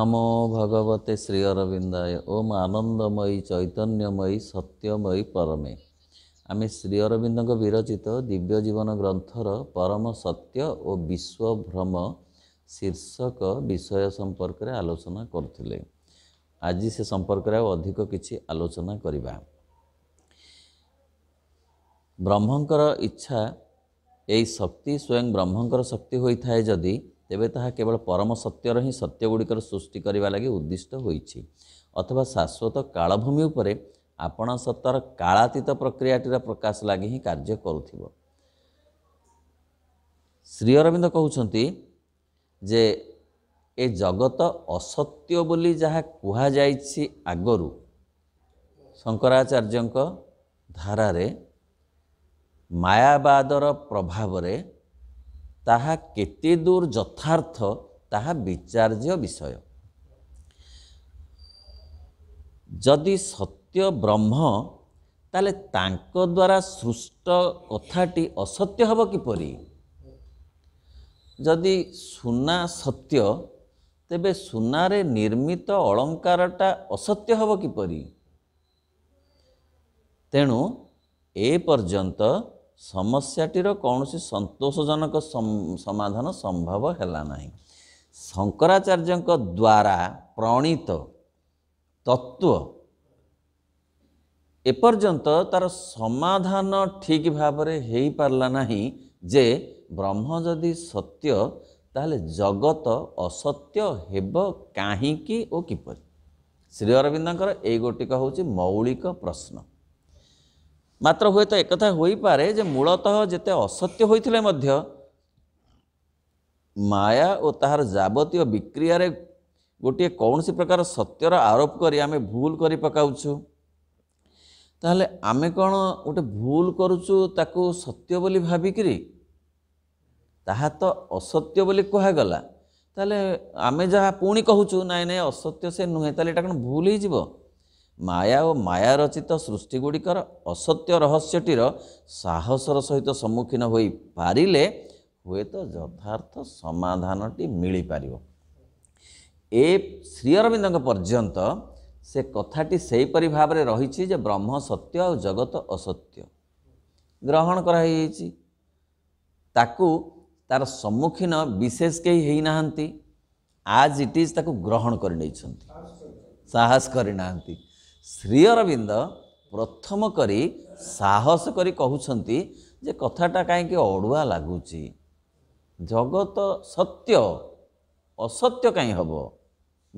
ନମ ଭଗବତେ ଶ୍ରୀ ଅରବିନ୍ଦାୟ ଓମ୍ ଆନନ୍ଦମୟୀ ଚୈତନ୍ୟମୟୀ ସତ୍ୟମୟୀ ପରମେ ଆମେ ଶ୍ରୀ ଅରବିନ୍ଦଙ୍କ ବିରଚିତ ଦିବ୍ୟ ଜୀବନ ଗ୍ରନ୍ଥର ପରମ ସତ୍ୟ ଓ ବିଶ୍ୱଭ୍ରମ ଶୀର୍ଷକ ବିଷୟ ସମ୍ପର୍କରେ ଆଲୋଚନା କରୁଥିଲେ ଆଜି ସେ ସମ୍ପର୍କରେ ଆଉ ଅଧିକ କିଛି ଆଲୋଚନା କରିବା ବ୍ରହ୍ମଙ୍କର ଇଚ୍ଛା ଏଇ ଶକ୍ତି ସ୍ୱୟଂ ବ୍ରହ୍ମଙ୍କର ଶକ୍ତି ହୋଇଥାଏ ଯଦି ତେବେ ତାହା କେବଳ ପରମ ସତ୍ୟର ହିଁ ସତ୍ୟ ଗୁଡ଼ିକର ସୃଷ୍ଟି କରିବା ଲାଗି ଉଦ୍ଦିଷ୍ଟ ହୋଇଛି ଅଥବା ଶାଶ୍ୱତ କାଳଭୂମି ଉପରେ ଆପଣ ସତର କାଳାତୀତ ପ୍ରକ୍ରିୟାଟିର ପ୍ରକାଶ ଲାଗି ହିଁ କାର୍ଯ୍ୟ କରୁଥିବ ଶ୍ରୀ ଅରବିନ୍ଦ କହୁଛନ୍ତି ଯେ ଏ ଜଗତ ଅସତ୍ୟ ବୋଲି ଯାହା କୁହାଯାଇଛି ଆଗରୁ ଶଙ୍କରାଚାର୍ଯ୍ୟଙ୍କ ଧାରାରେ ମାୟାବାଦର ପ୍ରଭାବରେ ତାହା କେତେ ଦୂର ଯଥାର୍ଥ ତାହା ବିଚାର୍ଯ୍ୟ ବିଷୟ ଯଦି ସତ୍ୟ ବ୍ରହ୍ମ ତାହେଲେ ତାଙ୍କ ଦ୍ୱାରା ସୃଷ୍ଟ କଥାଟି ଅସତ୍ୟ ହେବ କିପରି ଯଦି ସୁନା ସତ୍ୟ ତେବେ ସୁନାରେ ନିର୍ମିତ ଅଳଙ୍କାରଟା ଅସତ୍ୟ ହେବ କିପରି ତେଣୁ ଏ ପର୍ଯ୍ୟନ୍ତ ସମସ୍ୟାଟିର କୌଣସି ସନ୍ତୋଷଜନକ ସମାଧାନ ସମ୍ଭବ ହେଲା ନାହିଁ ଶଙ୍କରାଚାର୍ଯ୍ୟଙ୍କ ଦ୍ୱାରା ପ୍ରଣୀତ ତତ୍ଵ ଏପର୍ଯ୍ୟନ୍ତ ତା'ର ସମାଧାନ ଠିକ୍ ଭାବରେ ହୋଇପାରିଲା ନାହିଁ ଯେ ବ୍ରହ୍ମ ଯଦି ସତ୍ୟ ତାହେଲେ ଜଗତ ଅସତ୍ୟ ହେବ କାହିଁକି ଓ କିପରି ଶ୍ରୀ ଅରବିନ୍ଦଙ୍କର ଏଇ ଗୋଟିକ ହେଉଛି ମୌଳିକ ପ୍ରଶ୍ନ ମାତ୍ର ହୁଏତ ଏକଥା ହୋଇପାରେ ଯେ ମୂଳତଃ ଯେତେ ଅସତ୍ୟ ହୋଇଥିଲେ ମଧ୍ୟ ମାୟା ଓ ତାହାର ଯାବତୀୟ ବିକ୍ରିୟାରେ ଗୋଟିଏ କୌଣସି ପ୍ରକାର ସତ୍ୟର ଆରୋପ କରି ଆମେ ଭୁଲ କରି ପକାଉଛୁ ତାହେଲେ ଆମେ କ'ଣ ଗୋଟେ ଭୁଲ କରୁଛୁ ତାକୁ ସତ୍ୟ ବୋଲି ଭାବିକିରି ତାହା ତ ଅସତ୍ୟ ବୋଲି କୁହାଗଲା ତାହେଲେ ଆମେ ଯାହା ପୁଣି କହୁଛୁ ନାଇଁ ନାଇଁ ଅସତ୍ୟ ସେ ନୁହେଁ ତାହେଲେ ଏଇଟା କ'ଣ ଭୁଲ ହେଇଯିବ ମାୟା ଓ ମାୟା ରଚିତ ସୃଷ୍ଟିଗୁଡ଼ିକର ଅସତ୍ୟ ରହସ୍ୟଟିର ସାହସର ସହିତ ସମ୍ମୁଖୀନ ହୋଇପାରିଲେ ହୁଏତ ଯଥାର୍ଥ ସମାଧାନଟି ମିଳିପାରିବ ଏ ଶ୍ରୀଅରବିନ୍ଦଙ୍କ ପର୍ଯ୍ୟନ୍ତ ସେ କଥାଟି ସେହିପରି ଭାବରେ ରହିଛି ଯେ ବ୍ରହ୍ମ ସତ୍ୟ ଆଉ ଜଗତ ଅସତ୍ୟ ଗ୍ରହଣ କରାହେଇଯାଇଛି ତାକୁ ତା'ର ସମ୍ମୁଖୀନ ବିଶେଷ କେହି ହେଇନାହାନ୍ତି ଆଜ୍ ଇଟ୍ ଇଜ୍ ତାକୁ ଗ୍ରହଣ କରିନେଇଛନ୍ତି ସାହସ କରିନାହାନ୍ତି ଶ୍ରୀ ଅରବିନ୍ଦ ପ୍ରଥମ କରି ସାହସ କରି କହୁଛନ୍ତି ଯେ କଥାଟା କାହିଁକି ଅଡ଼ୁଆ ଲାଗୁଛି ଜଗତ ସତ୍ୟ ଅସତ୍ୟ କାହିଁ ହେବ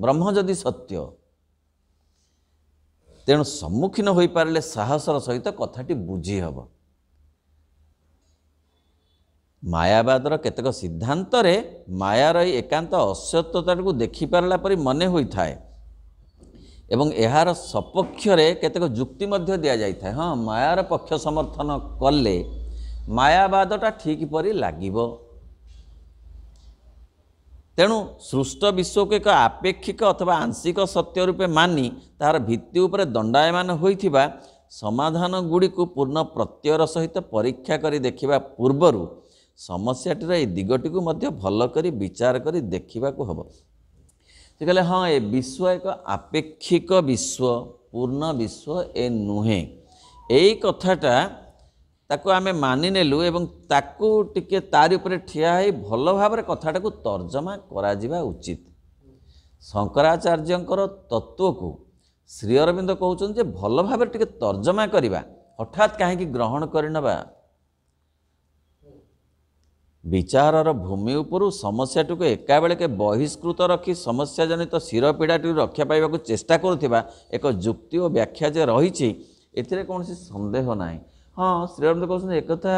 ବ୍ରହ୍ମ ଯଦି ସତ୍ୟ ତେଣୁ ସମ୍ମୁଖୀନ ହୋଇପାରିଲେ ସାହସର ସହିତ କଥାଟି ବୁଝିହେବ ମାୟାବାଦର କେତେକ ସିଦ୍ଧାନ୍ତରେ ମାୟାର ଏକାନ୍ତ ଅସତ୍ୟତାଟିକୁ ଦେଖିପାରିଲା ପରି ମନେ ହୋଇଥାଏ ଏବଂ ଏହାର ସପକ୍ଷରେ କେତେକ ଯୁକ୍ତି ମଧ୍ୟ ଦିଆଯାଇଥାଏ ହଁ ମାୟାର ପକ୍ଷ ସମର୍ଥନ କଲେ ମାୟାବାଦଟା ଠିକ୍ ପରି ଲାଗିବ ତେଣୁ ସୃଷ୍ଟ ବିଶ୍ୱକୁ ଏକ ଆପେକ୍ଷିକ ଅଥବା ଆଂଶିକ ସତ୍ୟ ରୂପେ ମାନି ତାହାର ଭିତ୍ତି ଉପରେ ଦଣ୍ଡାୟମାନ ହୋଇଥିବା ସମାଧାନ ଗୁଡ଼ିକୁ ପୂର୍ଣ୍ଣ ପ୍ରତ୍ୟୟର ସହିତ ପରୀକ୍ଷା କରି ଦେଖିବା ପୂର୍ବରୁ ସମସ୍ୟାଟିର ଏଇ ଦିଗଟିକୁ ମଧ୍ୟ ଭଲ କରି ବିଚାର କରି ଦେଖିବାକୁ ହେବ ସେ କହିଲେ ହଁ ଏ ବିଶ୍ୱ ଏକ ଆପେକ୍ଷିକ ବିଶ୍ୱ ପୂର୍ଣ୍ଣ ବିଶ୍ୱ ଏ ନୁହେଁ ଏଇ କଥାଟା ତାକୁ ଆମେ ମାନିନେଲୁ ଏବଂ ତାକୁ ଟିକିଏ ତାରି ଉପରେ ଠିଆ ହୋଇ ଭଲ ଭାବରେ କଥାଟାକୁ ତର୍ଜମା କରାଯିବା ଉଚିତ ଶଙ୍କରାଚାର୍ଯ୍ୟଙ୍କର ତତ୍ତ୍ୱକୁ ଶ୍ରୀ ଅରବିନ୍ଦ କହୁଛନ୍ତି ଯେ ଭଲ ଭାବରେ ଟିକିଏ ତର୍ଜମା କରିବା ହଠାତ୍ କାହିଁକି ଗ୍ରହଣ କରିନେବା ବିଚାରର ଭୂମି ଉପରୁ ସମସ୍ୟାଟିକୁ ଏକାବେଳକେ ବହିଷ୍କୃତ ରଖି ସମସ୍ୟା ଜନିତ ଶିର ପୀଡ଼ାଟିକୁ ରକ୍ଷା ପାଇବାକୁ ଚେଷ୍ଟା କରୁଥିବା ଏକ ଯୁକ୍ତି ଓ ବ୍ୟାଖ୍ୟା ଯେ ରହିଛି ଏଥିରେ କୌଣସି ସନ୍ଦେହ ନାହିଁ ହଁ ଶ୍ରୀରମଦ କହୁଛନ୍ତି ଏକଥା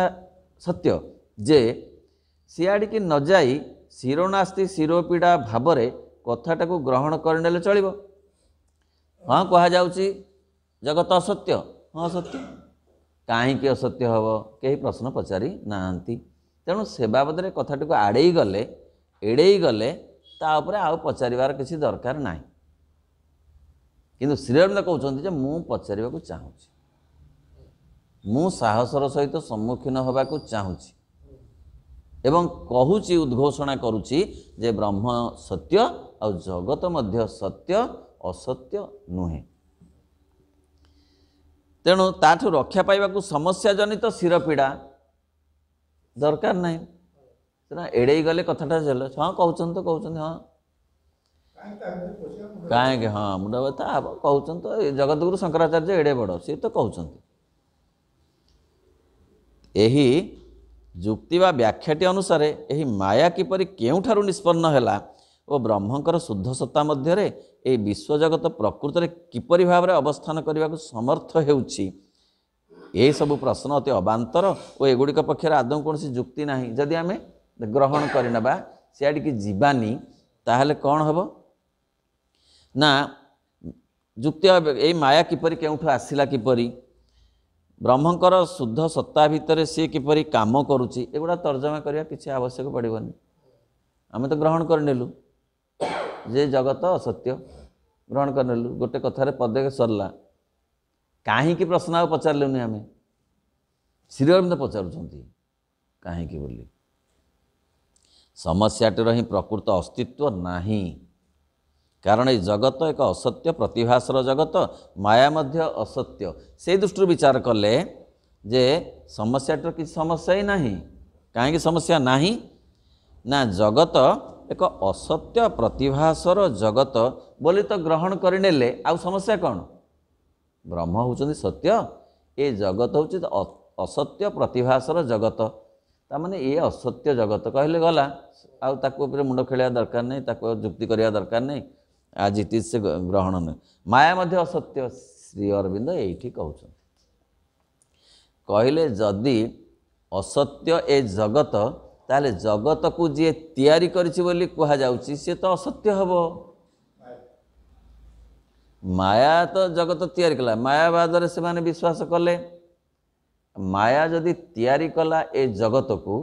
ସତ୍ୟ ଯେ ସିଆଡ଼ିକି ନ ଯାଇ ଶିରଣାସ୍ତି ଶିରପୀଡ଼ା ଭାବରେ କଥାଟାକୁ ଗ୍ରହଣ କରିନେଲେ ଚଳିବ ହଁ କୁହାଯାଉଛି ଜଗତ ଅସତ୍ୟ ହଁ ସତ୍ୟ କାହିଁକି ଅସତ୍ୟ ହେବ କେହି ପ୍ରଶ୍ନ ପଚାରି ନାହାନ୍ତି ତେଣୁ ସେ ବାବଦରେ କଥାଟିକୁ ଆଡ଼େଇ ଗଲେ ଏଡ଼େଇ ଗଲେ ତା ଉପରେ ଆଉ ପଚାରିବାର କିଛି ଦରକାର ନାହିଁ କିନ୍ତୁ ଶ୍ରୀରବିନ୍ଦ କହୁଛନ୍ତି ଯେ ମୁଁ ପଚାରିବାକୁ ଚାହୁଁଛି ମୁଁ ସାହସର ସହିତ ସମ୍ମୁଖୀନ ହେବାକୁ ଚାହୁଁଛି ଏବଂ କହୁଛି ଉଦ୍ଘୋଷଣା କରୁଛି ଯେ ବ୍ରହ୍ମ ସତ୍ୟ ଆଉ ଜଗତ ମଧ୍ୟ ସତ୍ୟ ଅସତ୍ୟ ନୁହେଁ ତେଣୁ ତାଠୁ ରକ୍ଷା ପାଇବାକୁ ସମସ୍ୟା ଜନିତ ଶିରପୀଡ଼ା ଦରକାର ନାହିଁ ସେଟା ଏଡ଼େଇ ଗଲେ କଥାଟା ଚାଲ ହଁ କହୁଛନ୍ତି ତ କହୁଛନ୍ତି ହଁ କାହିଁକି ହଁ ମୁଣ୍ଡ ବ୍ୟଥା ହେବ କହୁଛନ୍ତି ତ ଜଗତଗୁରୁ ଶଙ୍କରାଚାର୍ଯ୍ୟ ଏଡ଼େ ବଡ଼ ସିଏ ତ କହୁଛନ୍ତି ଏହି ଯୁକ୍ତି ବା ବ୍ୟାଖ୍ୟାଟି ଅନୁସାରେ ଏହି ମାୟା କିପରି କେଉଁଠାରୁ ନିଷ୍ପନ୍ନ ହେଲା ଓ ବ୍ରହ୍ମଙ୍କର ଶୁଦ୍ଧ ସତ୍ତା ମଧ୍ୟରେ ଏହି ବିଶ୍ୱ ଜଗତ ପ୍ରକୃତରେ କିପରି ଭାବରେ ଅବସ୍ଥାନ କରିବାକୁ ସମର୍ଥ ହେଉଛି ଏହିସବୁ ପ୍ରଶ୍ନ ଅତି ଅବାନ୍ତର ଓ ଏଗୁଡ଼ିକ ପକ୍ଷରେ ଆଦୌ କୌଣସି ଯୁକ୍ତି ନାହିଁ ଯଦି ଆମେ ଗ୍ରହଣ କରିନେବା ସିଆଡ଼ିକି ଯିବାନି ତାହେଲେ କ'ଣ ହେବ ନା ଯୁକ୍ତି ଏଇ ମାୟା କିପରି କେଉଁଠୁ ଆସିଲା କିପରି ବ୍ରହ୍ମଙ୍କର ଶୁଦ୍ଧ ସତ୍ତା ଭିତରେ ସିଏ କିପରି କାମ କରୁଛି ଏଗୁଡ଼ା ତର୍ଜମା କରିବା କିଛି ଆବଶ୍ୟକ ପଡ଼ିବନି ଆମେ ତ ଗ୍ରହଣ କରିନେଲୁ ଯେ ଜଗତ ଅସତ୍ୟ ଗ୍ରହଣ କରିନେଲୁ ଗୋଟେ କଥାରେ ପଦେ ସରିଲା କାହିଁକି ପ୍ରଶ୍ନ ଆଉ ପଚାରିଲୁନି ଆମେ ଶ୍ରୀରବିନ୍ଦ ପଚାରୁଛନ୍ତି କାହିଁକି ବୋଲି ସମସ୍ୟାଟିର ହିଁ ପ୍ରକୃତ ଅସ୍ତିତ୍ୱ ନାହିଁ କାରଣ ଏଇ ଜଗତ ଏକ ଅସତ୍ୟ ପ୍ରତିଭାସର ଜଗତ ମାୟା ମଧ୍ୟ ଅସତ୍ୟ ସେଇ ଦୃଷ୍ଟିରୁ ବିଚାର କଲେ ଯେ ସମସ୍ୟାଟିର କିଛି ସମସ୍ୟା ହିଁ ନାହିଁ କାହିଁକି ସମସ୍ୟା ନାହିଁ ନା ଜଗତ ଏକ ଅସତ୍ୟ ପ୍ରତିଭାସର ଜଗତ ବୋଲି ତ ଗ୍ରହଣ କରିନେଲେ ଆଉ ସମସ୍ୟା କ'ଣ ବ୍ରହ୍ମ ହେଉଛନ୍ତି ସତ୍ୟ ଏ ଜଗତ ହେଉଛି ଅସତ୍ୟ ପ୍ରତିଭାସର ଜଗତ ତା'ମାନେ ଏ ଅସତ୍ୟ ଜଗତ କହିଲେ ଗଲା ଆଉ ତାକୁ ଉପରେ ମୁଣ୍ଡ ଖେଳିବା ଦରକାର ନାହିଁ ତାକୁ ଯୁକ୍ତି କରିବା ଦରକାର ନାହିଁ ଆଜି ସେ ଗ୍ରହଣ ନୁହେଁ ମାୟା ମଧ୍ୟ ଅସତ୍ୟ ଶ୍ରୀ ଅରବିନ୍ଦ ଏଇଠି କହୁଛନ୍ତି କହିଲେ ଯଦି ଅସତ୍ୟ ଏ ଜଗତ ତାହେଲେ ଜଗତକୁ ଯିଏ ତିଆରି କରିଛି ବୋଲି କୁହାଯାଉଛି ସିଏ ତ ଅସତ୍ୟ ହେବ ମାୟା ତ ଜଗତ ତିଆରି କଲା ମାୟାବାଦରେ ସେମାନେ ବିଶ୍ୱାସ କଲେ ମାୟା ଯଦି ତିଆରି କଲା ଏ ଜଗତକୁ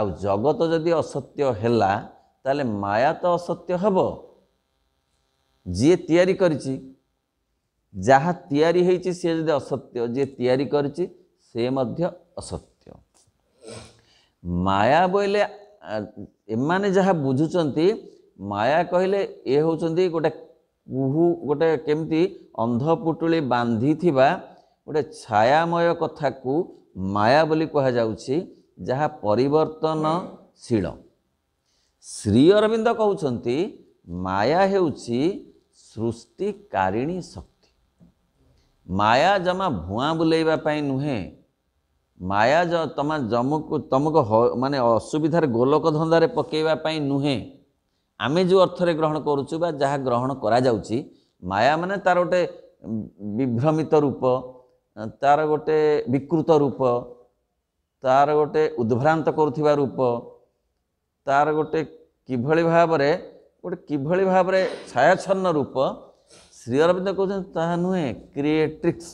ଆଉ ଜଗତ ଯଦି ଅସତ୍ୟ ହେଲା ତାହେଲେ ମାୟା ତ ଅସତ୍ୟ ହେବ ଯିଏ ତିଆରି କରିଛି ଯାହା ତିଆରି ହେଇଛି ସିଏ ଯଦି ଅସତ୍ୟ ଯିଏ ତିଆରି କରିଛି ସେ ମଧ୍ୟ ଅସତ୍ୟ ମାୟା ବୋଇଲେ ଏମାନେ ଯାହା ବୁଝୁଛନ୍ତି ମାୟା କହିଲେ ଏ ହେଉଛନ୍ତି ଗୋଟେ କୁହୁ ଗୋଟେ କେମିତି ଅନ୍ଧ ପୁଟୁଳି ବାନ୍ଧିଥିବା ଗୋଟେ ଛାୟାମୟ କଥାକୁ ମାୟା ବୋଲି କୁହାଯାଉଛି ଯାହା ପରିବର୍ତ୍ତନଶୀଳ ଶ୍ରୀ ଅରବିନ୍ଦ କହୁଛନ୍ତି ମାୟା ହେଉଛି ସୃଷ୍ଟିକାରିଣୀ ଶକ୍ତି ମାୟା ଜମା ଭୂଆଁ ବୁଲେଇବା ପାଇଁ ନୁହେଁ ମାୟା ତମ ଜମକୁ ତମକୁ ମାନେ ଅସୁବିଧାରେ ଗୋଲକ ଧନ୍ଦାରେ ପକେଇବା ପାଇଁ ନୁହେଁ ଆମେ ଯେଉଁ ଅର୍ଥରେ ଗ୍ରହଣ କରୁଛୁ ବା ଯାହା ଗ୍ରହଣ କରାଯାଉଛି ମାୟା ମାନେ ତା'ର ଗୋଟେ ବିଭ୍ରମିତ ରୂପ ତା'ର ଗୋଟେ ବିକୃତ ରୂପ ତା'ର ଗୋଟେ ଉଦ୍ଭ୍ରାନ୍ତ କରୁଥିବା ରୂପ ତା'ର ଗୋଟେ କିଭଳି ଭାବରେ ଗୋଟେ କିଭଳି ଭାବରେ ଛାୟାଛନ୍ନ ରୂପ ଶ୍ରୀ ଅରବିନ୍ଦ କହୁଛନ୍ତି ତାହା ନୁହେଁ କ୍ରିଏଟ୍ରିକ୍ସ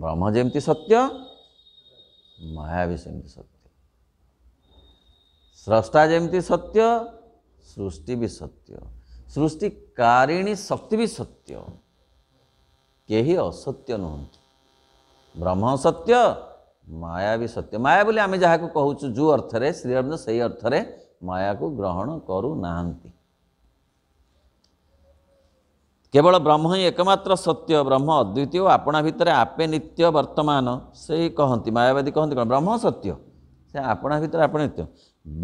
ବ୍ରହ୍ମ ଯେମିତି ସତ୍ୟ ମାୟା ବି ସେମିତି ସତ୍ୟ ସ୍ରଷ୍ଟା ଯେମିତି ସତ୍ୟ ସୃଷ୍ଟି ବି ସତ୍ୟ ସୃଷ୍ଟିକାରିଣୀ ଶକ୍ତି ବି ସତ୍ୟ କେହି ଅସତ୍ୟ ନୁହନ୍ତି ବ୍ରହ୍ମ ସତ୍ୟ ମାୟା ବି ସତ୍ୟ ମାୟା ବୋଲି ଆମେ ଯାହାକୁ କହୁଛୁ ଯେଉଁ ଅର୍ଥରେ ଶ୍ରୀରବିନ୍ଦ ସେହି ଅର୍ଥରେ ମାୟାକୁ ଗ୍ରହଣ କରୁନାହାନ୍ତି କେବଳ ବ୍ରହ୍ମ ହିଁ ଏକମାତ୍ର ସତ୍ୟ ବ୍ରହ୍ମ ଅଦ୍ୱିତୀୟ ଆପଣା ଭିତରେ ଆପେ ନିତ୍ୟ ବର୍ତ୍ତମାନ ସେଇ କହନ୍ତି ମାୟାବାଦୀ କହନ୍ତି କ'ଣ ବ୍ରହ୍ମ ସତ୍ୟ ସେ ଆପଣା ଭିତରେ ଆପଣ ନିତ୍ୟ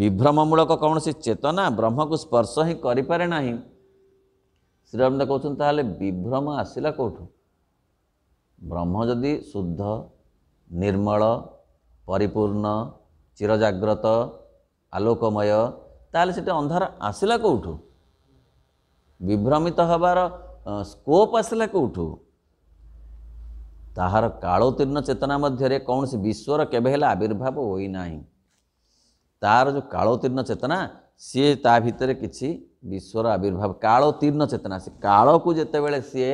ବିଭ୍ରମମୂଳକ କୌଣସି ଚେତନା ବ୍ରହ୍ମକୁ ସ୍ପର୍ଶ ହିଁ କରିପାରେ ନାହିଁ ଶ୍ରୀରାମ କହୁଛନ୍ତି ତାହେଲେ ବିଭ୍ରମ ଆସିଲା କେଉଁଠୁ ବ୍ରହ୍ମ ଯଦି ଶୁଦ୍ଧ ନିର୍ମଳ ପରିପୂର୍ଣ୍ଣ ଚିରଜାଗ୍ରତ ଆଲୋକମୟ ତାହେଲେ ସେଠି ଅନ୍ଧାର ଆସିଲା କେଉଁଠୁ ବିଭ୍ରମିତ ହେବାର ସ୍କୋପ୍ ଆସିଲା କେଉଁଠୁ ତାହାର କାଳତୀର୍ଣ୍ଣ ଚେତନା ମଧ୍ୟରେ କୌଣସି ବିଶ୍ୱର କେବେ ହେଲେ ଆବିର୍ଭାବ ହୋଇନାହିଁ ତାର ଯେଉଁ କାଳତୀର୍ଣ୍ଣ ଚେତନା ସିଏ ତା ଭିତରେ କିଛି ବିଶ୍ୱର ଆବିର୍ଭାବ କାଳତୀର୍ଣ୍ଣ ଚେତନା ସେ କାଳକୁ ଯେତେବେଳେ ସିଏ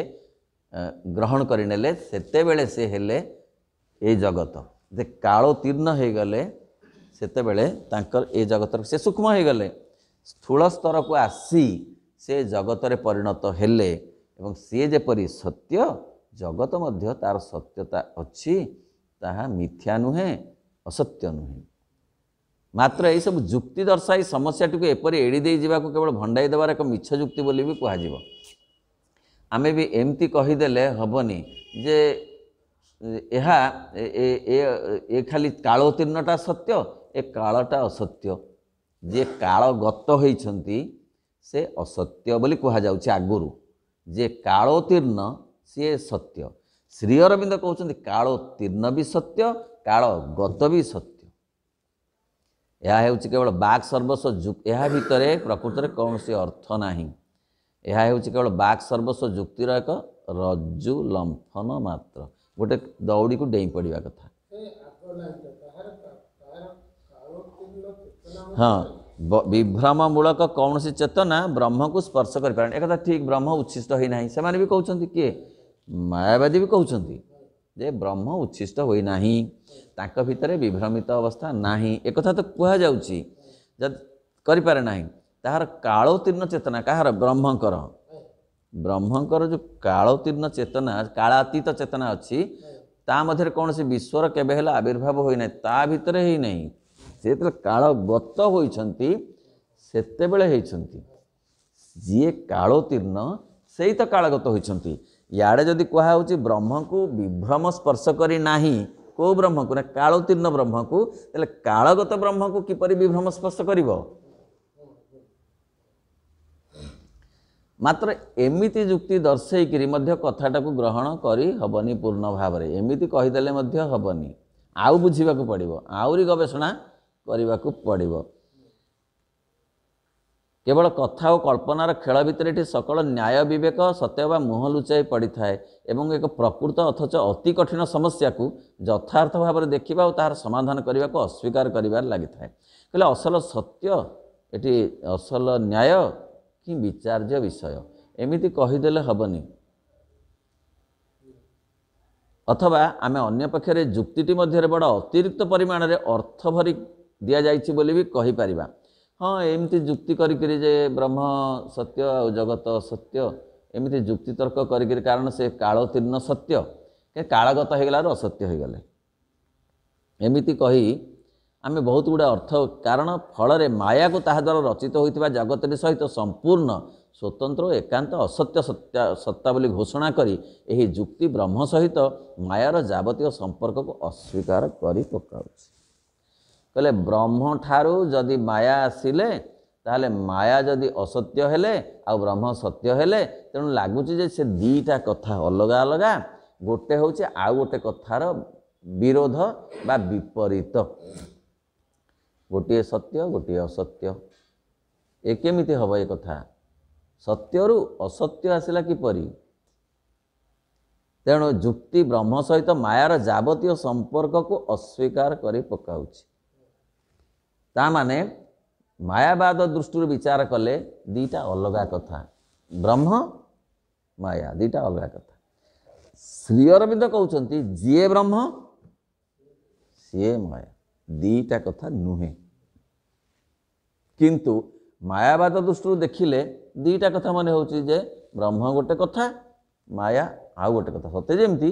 ଗ୍ରହଣ କରିନେଲେ ସେତେବେଳେ ସେ ହେଲେ ଏ ଜଗତ ଯେ କାଳତୀର୍ଣ୍ଣ ହୋଇଗଲେ ସେତେବେଳେ ତାଙ୍କର ଏ ଜଗତର ସେ ସୂକ୍ଷ୍ମ ହୋଇଗଲେ ସ୍ଥୂଳ ସ୍ତରକୁ ଆସି ସେ ଜଗତରେ ପରିଣତ ହେଲେ ଏବଂ ସିଏ ଯେପରି ସତ୍ୟ ଜଗତ ମଧ୍ୟ ତା'ର ସତ୍ୟତା ଅଛି ତାହା ମିଥ୍ୟା ନୁହେଁ ଅସତ୍ୟ ନୁହେଁ ମାତ୍ର ଏହିସବୁ ଯୁକ୍ତି ଦର୍ଶାଇ ସମସ୍ୟାଟିକୁ ଏପରି ଏଡ଼ି ଦେଇ ଯିବାକୁ କେବଳ ଭଣ୍ଡାଇ ଦେବାର ଏକ ମିଛ ଯୁକ୍ତି ବୋଲି ବି କୁହାଯିବ ଆମେ ବି ଏମିତି କହିଦେଲେ ହେବନି ଯେ ଏହା ଏ ଖାଲି କାଳୋତୀର୍ଣ୍ଣଟା ସତ୍ୟ ଏ କାଳଟା ଅସତ୍ୟ ଯିଏ କାଳ ଗତ ହୋଇଛନ୍ତି ସେ ଅସତ୍ୟ ବୋଲି କୁହାଯାଉଛି ଆଗରୁ ଯିଏ କାଳୋତୀର୍ଣ୍ଣ ସିଏ ସତ୍ୟ ଶ୍ରୀ ଅରବିନ୍ଦ କହୁଛନ୍ତି କାଳୋତୀର୍ଣ୍ଣ ବି ସତ୍ୟ କାଳ ଗତ ବି ସତ୍ୟ यह हे केवल बाक् सर्वस्व यह भितर प्रकृत कौन सी अर्थ ना यह केवल बाक् सर्वस्व जुक्तिर एक रज्जु लंफन मात्र गोटे दौड़ी को डे पड़ा कथा हाँ विभ्रम कौन सी चेतना ब्रह्म को स्पर्श कर पारे एक ठीक ब्रह्म उच्छिष्ट होना से भी कहते किए मायावादी भी कहते ब्रह्म उच्छिष्ट होना ତାଙ୍କ ଭିତରେ ବିଭ୍ରମିତ ଅବସ୍ଥା ନାହିଁ ଏକଥା ତ କୁହାଯାଉଛି ଯଦି କରିପାରେ ନାହିଁ ତାହାର କାଳୋତୀର୍ଣ୍ଣ ଚେତନା କାହାର ବ୍ରହ୍ମଙ୍କର ବ୍ରହ୍ମଙ୍କର ଯେଉଁ କାଳୋତୀର୍ଣ୍ଣ ଚେତନା କାଳାତୀତ ଚେତନା ଅଛି ତା ମଧ୍ୟରେ କୌଣସି ବିଶ୍ୱର କେବେ ହେଲେ ଆବିର୍ଭାବ ହୋଇନାହିଁ ତା ଭିତରେ ହେଇନାହିଁ ଯେତେବେଳେ କାଳଗତ ହୋଇଛନ୍ତି ସେତେବେଳେ ହେଇଛନ୍ତି ଯିଏ କାଳୋତୀର୍ଣ୍ଣ ସେଇ ତ କାଳଗତ ହୋଇଛନ୍ତି ଇଆଡ଼େ ଯଦି କୁହାହେଉଛି ବ୍ରହ୍ମକୁ ବିଭ୍ରମ ସ୍ପର୍ଶ କରି ନାହିଁ କେଉଁ ବ୍ରହ୍ମକୁ ନା କାଳତୀର୍ଣ୍ଣ ବ୍ରହ୍ମକୁ ତାହେଲେ କାଳଗତ ବ୍ରହ୍ମକୁ କିପରି ବିଭ୍ରମ ସ୍ପର୍ଶ କରିବ ମାତ୍ର ଏମିତି ଯୁକ୍ତି ଦର୍ଶେଇକିରି ମଧ୍ୟ କଥାଟାକୁ ଗ୍ରହଣ କରି ପୂର୍ଣ୍ଣ ଭାବରେ ଏମିତି କହିଦେଲେ ମଧ୍ୟ ହେବନି ଆଉ ବୁଝିବାକୁ ପଡ଼ିବ ଆହୁରି ଗବେଷଣା କରିବାକୁ ପଡ଼ିବ କେବଳ କଥା ଓ କଳ୍ପନାର ଖେଳ ଭିତରେ ଏଠି ସକଳ ନ୍ୟାୟ ବିବେକ ସତ୍ୟ ବା ମୁହଁ ଲୁଚାଇ ପଡ଼ିଥାଏ ଏବଂ ଏକ ପ୍ରକୃତ ଅଥଚ ଅତି କଠିନ ସମସ୍ୟାକୁ ଯଥାର୍ଥ ଭାବରେ ଦେଖିବା ଓ ତାହାର ସମାଧାନ କରିବାକୁ ଅସ୍ୱୀକାର କରିବାରେ ଲାଗିଥାଏ କହିଲେ ଅସଲ ସତ୍ୟ ଏଠି ଅସଲ ନ୍ୟାୟ କି ବିଚାର୍ଯ୍ୟ ବିଷୟ ଏମିତି କହିଦେଲେ ହେବନି ଅଥବା ଆମେ ଅନ୍ୟ ପକ୍ଷରେ ଯୁକ୍ତିଟି ମଧ୍ୟରେ ବଡ଼ ଅତିରିକ୍ତ ପରିମାଣରେ ଅର୍ଥ ଭରି ଦିଆଯାଇଛି ବୋଲି ବି କହିପାରିବା ହଁ ଏମିତି ଯୁକ୍ତି କରିକିରି ଯେ ବ୍ରହ୍ମ ସତ୍ୟ ଆଉ ଜଗତ ସତ୍ୟ ଏମିତି ଯୁକ୍ତିତର୍କ କରିକିରି କାରଣ ସେ କାଳତୀର୍ଣ୍ଣ ସତ୍ୟ କାହିଁକି କାଳଗତ ହୋଇଗଲାରୁ ଅସତ୍ୟ ହୋଇଗଲେ ଏମିତି କହି ଆମେ ବହୁତ ଗୁଡ଼ାଏ ଅର୍ଥ କାରଣ ଫଳରେ ମାୟାକୁ ତାହା ଦ୍ୱାରା ରଚିତ ହୋଇଥିବା ଜଗତଟି ସହିତ ସମ୍ପୂର୍ଣ୍ଣ ସ୍ୱତନ୍ତ୍ର ଏକାନ୍ତ ଅସତ୍ୟ ସତ୍ୟା ସତ୍ତା ବୋଲି ଘୋଷଣା କରି ଏହି ଯୁକ୍ତି ବ୍ରହ୍ମ ସହିତ ମାୟାର ଯାବତୀୟ ସମ୍ପର୍କକୁ ଅସ୍ୱୀକାର କରି ପକାଉଛି କହିଲେ ବ୍ରହ୍ମଠାରୁ ଯଦି ମାୟା ଆସିଲେ ତାହେଲେ ମାୟା ଯଦି ଅସତ୍ୟ ହେଲେ ଆଉ ବ୍ରହ୍ମ ସତ୍ୟ ହେଲେ ତେଣୁ ଲାଗୁଛି ଯେ ସେ ଦୁଇଟା କଥା ଅଲଗା ଅଲଗା ଗୋଟେ ହେଉଛି ଆଉ ଗୋଟେ କଥାର ବିରୋଧ ବା ବିପରୀତ ଗୋଟିଏ ସତ୍ୟ ଗୋଟିଏ ଅସତ୍ୟ ଏ କେମିତି ହେବ ଏ କଥା ସତ୍ୟରୁ ଅସତ୍ୟ ଆସିଲା କିପରି ତେଣୁ ଯୁକ୍ତି ବ୍ରହ୍ମ ସହିତ ମାୟାର ଯାବତୀୟ ସମ୍ପର୍କକୁ ଅସ୍ୱୀକାର କରି ପକାଉଛି ତା ମାନେ ମାୟାବାଦ ଦୃଷ୍ଟିରୁ ବିଚାର କଲେ ଦୁଇଟା ଅଲଗା କଥା ବ୍ରହ୍ମ ମାୟା ଦୁଇଟା ଅଲଗା କଥା ଶ୍ରୀ ଅରବିନ୍ଦ କହୁଛନ୍ତି ଯିଏ ବ୍ରହ୍ମ ସିଏ ମାୟା ଦୁଇଟା କଥା ନୁହେଁ କିନ୍ତୁ ମାୟାବାଦ ଦୃଷ୍ଟିରୁ ଦେଖିଲେ ଦୁଇଟା କଥା ମନେ ହେଉଛି ଯେ ବ୍ରହ୍ମ ଗୋଟେ କଥା ମାୟା ଆଉ ଗୋଟେ କଥା ସତେ ଯେମିତି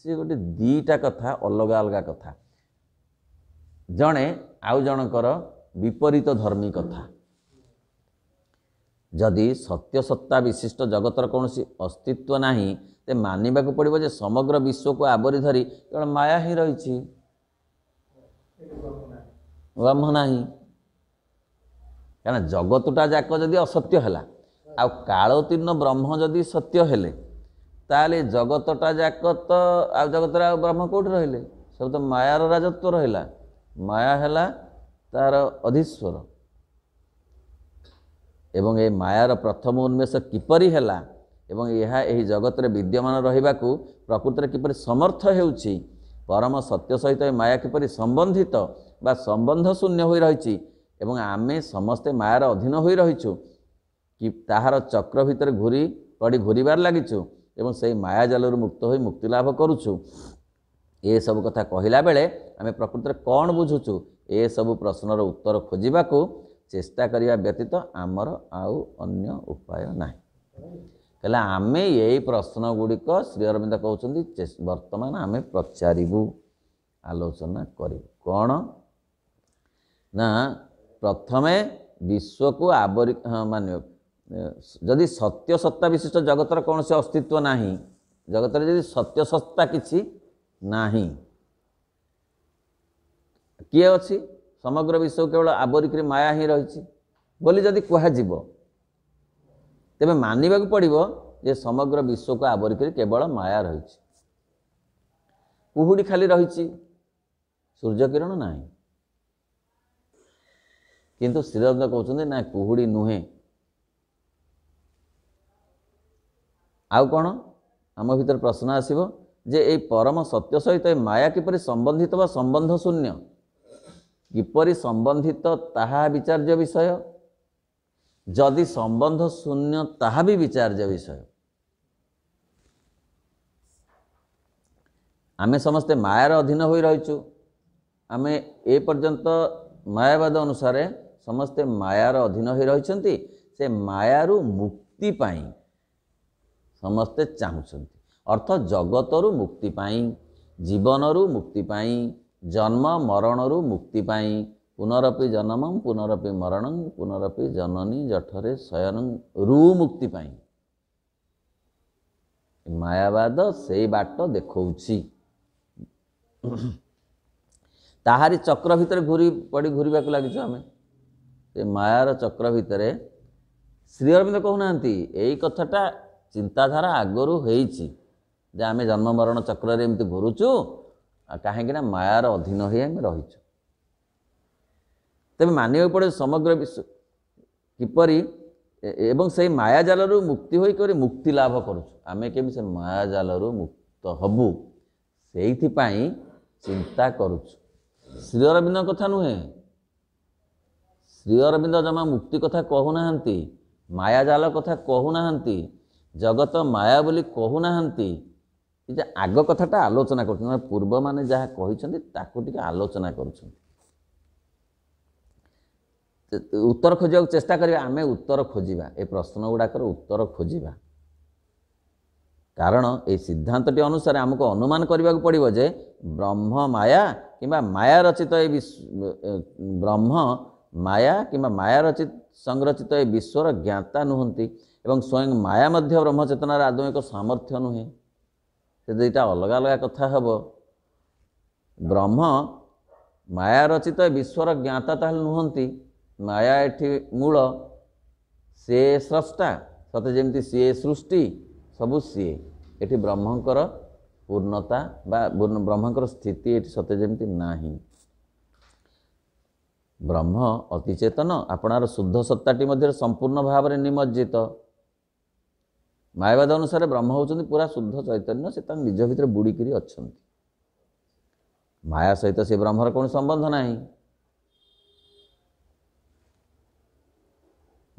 ସିଏ ଗୋଟେ ଦୁଇଟା କଥା ଅଲଗା ଅଲଗା କଥା ଜଣେ ଆଉ ଜଣଙ୍କର ବିପରୀତ ଧର୍ମୀ କଥା ଯଦି ସତ୍ୟ ସତ୍ତା ବିଶିଷ୍ଟ ଜଗତର କୌଣସି ଅସ୍ତିତ୍ୱ ନାହିଁ ତେ ମାନିବାକୁ ପଡ଼ିବ ଯେ ସମଗ୍ର ବିଶ୍ୱକୁ ଆବରି ଧରି କେବଳ ମାୟା ହିଁ ରହିଛି ବ୍ରହ୍ମ ନାହିଁ କାରଣ ଜଗତଟା ଯାକ ଯଦି ଅସତ୍ୟ ହେଲା ଆଉ କାଳତୀର୍ଣ୍ଣ ବ୍ରହ୍ମ ଯଦି ସତ୍ୟ ହେଲେ ତାହେଲେ ଜଗତଟା ଯାକ ତ ଆଉ ଜଗତରେ ଆଉ ବ୍ରହ୍ମ କେଉଁଠି ରହିଲେ ସବୁ ତ ମାୟାର ରାଜତ୍ଵ ରହିଲା ମାୟା ହେଲା ତା'ର ଅଧୀଶ୍ୱର ଏବଂ ଏ ମାୟାର ପ୍ରଥମ ଉନ୍ମେଷ କିପରି ହେଲା ଏବଂ ଏହା ଏହି ଜଗତରେ ବିଦ୍ୟମାନ ରହିବାକୁ ପ୍ରକୃତରେ କିପରି ସମର୍ଥ ହେଉଛି ପରମ ସତ୍ୟ ସହିତ ଏ ମାୟା କିପରି ସମ୍ବନ୍ଧିତ ବା ସମ୍ବନ୍ଧ ଶୂନ୍ୟ ହୋଇ ରହିଛି ଏବଂ ଆମେ ସମସ୍ତେ ମାୟାର ଅଧୀନ ହୋଇ ରହିଛୁ କି ତାହାର ଚକ୍ର ଭିତରେ ଘୁରି ପଡ଼ି ଘୁରିବାରେ ଲାଗିଛୁ ଏବଂ ସେହି ମାୟା ଜାଲରୁ ମୁକ୍ତ ହୋଇ ମୁକ୍ତି ଲାଭ କରୁଛୁ ଏସବୁ କଥା କହିଲା ବେଳେ ଆମେ ପ୍ରକୃତରେ କ'ଣ ବୁଝୁଛୁ ଏସବୁ ପ୍ରଶ୍ନର ଉତ୍ତର ଖୋଜିବାକୁ ଚେଷ୍ଟା କରିବା ବ୍ୟତୀତ ଆମର ଆଉ ଅନ୍ୟ ଉପାୟ ନାହିଁ ହେଲେ ଆମେ ଏଇ ପ୍ରଶ୍ନ ଗୁଡ଼ିକ ଶ୍ରୀ ଅରବିନ୍ଦ କହୁଛନ୍ତି ବର୍ତ୍ତମାନ ଆମେ ପଚାରିବୁ ଆଲୋଚନା କରିବୁ କ'ଣ ନା ପ୍ରଥମେ ବିଶ୍ୱକୁ ଆବରି ମାନ ଯଦି ସତ୍ୟ ସତ୍ତା ବିଶିଷ୍ଟ ଜଗତର କୌଣସି ଅସ୍ତିତ୍ୱ ନାହିଁ ଜଗତରେ ଯଦି ସତ୍ୟ ସତ୍ତା କିଛି ନାହିଁ କିଏ ଅଛି ସମଗ୍ର ବିଶ୍ୱ କେବଳ ଆବରିକରି ମାୟା ହିଁ ରହିଛି ବୋଲି ଯଦି କୁହାଯିବ ତେବେ ମାନିବାକୁ ପଡ଼ିବ ଯେ ସମଗ୍ର ବିଶ୍ୱକୁ ଆବରିକରି କେବଳ ମାୟା ରହିଛି କୁହୁଡ଼ି ଖାଲି ରହିଛି ସୂର୍ଯ୍ୟ କିରଣ ନାହିଁ କିନ୍ତୁ ଶ୍ରୀରନ୍ଦ କହୁଛନ୍ତି ନା କୁହୁଡ଼ି ନୁହେଁ ଆଉ କ'ଣ ଆମ ଭିତରେ ପ୍ରଶ୍ନ ଆସିବ ଯେ ଏଇ ପରମ ସତ୍ୟ ସହିତ ଏ ମାୟା କିପରି ସମ୍ବନ୍ଧିତ ବା ସମ୍ବନ୍ଧ ଶୂନ୍ୟ କିପରି ସମ୍ବନ୍ଧିତ ତାହା ବିଚାର୍ଯ୍ୟ ବିଷୟ ଯଦି ସମ୍ବନ୍ଧ ଶୂନ୍ୟ ତାହା ବି ବିଚାର୍ଯ୍ୟ ବିଷୟ ଆମେ ସମସ୍ତେ ମାୟାର ଅଧୀନ ହୋଇ ରହିଛୁ ଆମେ ଏ ପର୍ଯ୍ୟନ୍ତ ମାୟାବାଦ ଅନୁସାରେ ସମସ୍ତେ ମାୟାର ଅଧୀନ ହୋଇ ରହିଛନ୍ତି ସେ ମାୟାରୁ ମୁକ୍ତି ପାଇଁ ସମସ୍ତେ ଚାହୁଁଛନ୍ତି ଅର୍ଥ ଜଗତରୁ ମୁକ୍ତି ପାଇଁ ଜୀବନରୁ ମୁକ୍ତି ପାଇଁ ଜନ୍ମ ମରଣରୁ ମୁକ୍ତି ପାଇଁ ପୁନରପି ଜନ୍ମ ପୁନରପି ମରଣ ପୁନରପି ଜନନୀ ଜଠରେ ଶୟନ ରୁ ମୁକ୍ତି ପାଇଁ ମାୟାବାଦ ସେଇ ବାଟ ଦେଖାଉଛି ତାହାରି ଚକ୍ର ଭିତରେ ଘୁରି ପଡ଼ି ଘୁରିବାକୁ ଲାଗିଛୁ ଆମେ ସେ ମାୟାର ଚକ୍ର ଭିତରେ ଶ୍ରୀ ଅରବିନ୍ଦ କହୁନାହାନ୍ତି ଏଇ କଥାଟା ଚିନ୍ତାଧାରା ଆଗରୁ ହେଇଛି ଯେ ଆମେ ଜନ୍ମମରଣ ଚକ୍ରରେ ଏମିତି ଘୁରୁଛୁ କାହିଁକି ନା ମାୟାର ଅଧୀନ ହୋଇ ଆମେ ରହିଛୁ ତେବେ ମାନିବାକୁ ପଡ଼େ ସମଗ୍ର ବିଶ୍ୱ କିପରି ଏବଂ ସେଇ ମାୟା ଜାଲରୁ ମୁକ୍ତି ହୋଇକରି ମୁକ୍ତି ଲାଭ କରୁଛୁ ଆମେ କେମିତି ସେ ମାୟା ଜାଲରୁ ମୁକ୍ତ ହେବୁ ସେଇଥିପାଇଁ ଚିନ୍ତା କରୁଛୁ ଶ୍ରୀ ଅରବିନ୍ଦ କଥା ନୁହେଁ ଶ୍ରୀ ଅରବିନ୍ଦ ଜମା ମୁକ୍ତି କଥା କହୁନାହାନ୍ତି ମାୟା ଜାଲ କଥା କହୁନାହାନ୍ତି ଜଗତ ମାୟା ବୋଲି କହୁନାହାନ୍ତି ଯେ ଆଗ କଥାଟା ଆଲୋଚନା କରୁଛନ୍ତି ପୂର୍ବମାନେ ଯାହା କହିଛନ୍ତି ତାକୁ ଟିକେ ଆଲୋଚନା କରୁଛନ୍ତି ଉତ୍ତର ଖୋଜିବାକୁ ଚେଷ୍ଟା କରିବା ଆମେ ଉତ୍ତର ଖୋଜିବା ଏ ପ୍ରଶ୍ନ ଗୁଡ଼ାକର ଉତ୍ତର ଖୋଜିବା କାରଣ ଏଇ ସିଦ୍ଧାନ୍ତଟି ଅନୁସାରେ ଆମକୁ ଅନୁମାନ କରିବାକୁ ପଡ଼ିବ ଯେ ବ୍ରହ୍ମ ମାୟା କିମ୍ବା ମାୟା ରଚିତ ଏ ବିଶ୍ୱ ବ୍ରହ୍ମ ମାୟା କିମ୍ବା ମାୟା ରଚି ସଂରଚିତ ଏ ବିଶ୍ୱର ଜ୍ଞାତା ନୁହଁନ୍ତି ଏବଂ ସ୍ୱୟଂ ମାୟା ମଧ୍ୟ ବ୍ରହ୍ମ ଚେତନାର ଆଦୌ ଏକ ସାମର୍ଥ୍ୟ ନୁହେଁ ସେ ଦୁଇଟା ଅଲଗା ଅଲଗା କଥା ହେବ ବ୍ରହ୍ମ ମାୟା ରଚିତ ବିଶ୍ୱର ଜ୍ଞାତା ତାହେଲେ ନୁହନ୍ତି ମାୟା ଏଠି ମୂଳ ସିଏ ସ୍ରଷ୍ଟା ସତେ ଯେମିତି ସିଏ ସୃଷ୍ଟି ସବୁ ସିଏ ଏଠି ବ୍ରହ୍ମଙ୍କର ପୂର୍ଣ୍ଣତା ବା ବ୍ରହ୍ମଙ୍କର ସ୍ଥିତି ଏଠି ସତେ ଯେମିତି ନାହିଁ ବ୍ରହ୍ମ ଅତିଚେତନ ଆପଣାର ଶୁଦ୍ଧ ସତ୍ତାଟି ମଧ୍ୟରେ ସମ୍ପୂର୍ଣ୍ଣ ଭାବରେ ନିମଜ୍ଜିତ ମାୟାବାଦ ଅନୁସାରେ ବ୍ରହ୍ମ ହେଉଛନ୍ତି ପୁରା ଶୁଦ୍ଧ ଚୈତନ୍ୟ ସେ ତାଙ୍କ ନିଜ ଭିତରେ ବୁଡ଼ିକିରି ଅଛନ୍ତି ମାୟା ସହିତ ସେ ବ୍ରହ୍ମର କୌଣସି ସମ୍ବନ୍ଧ ନାହିଁ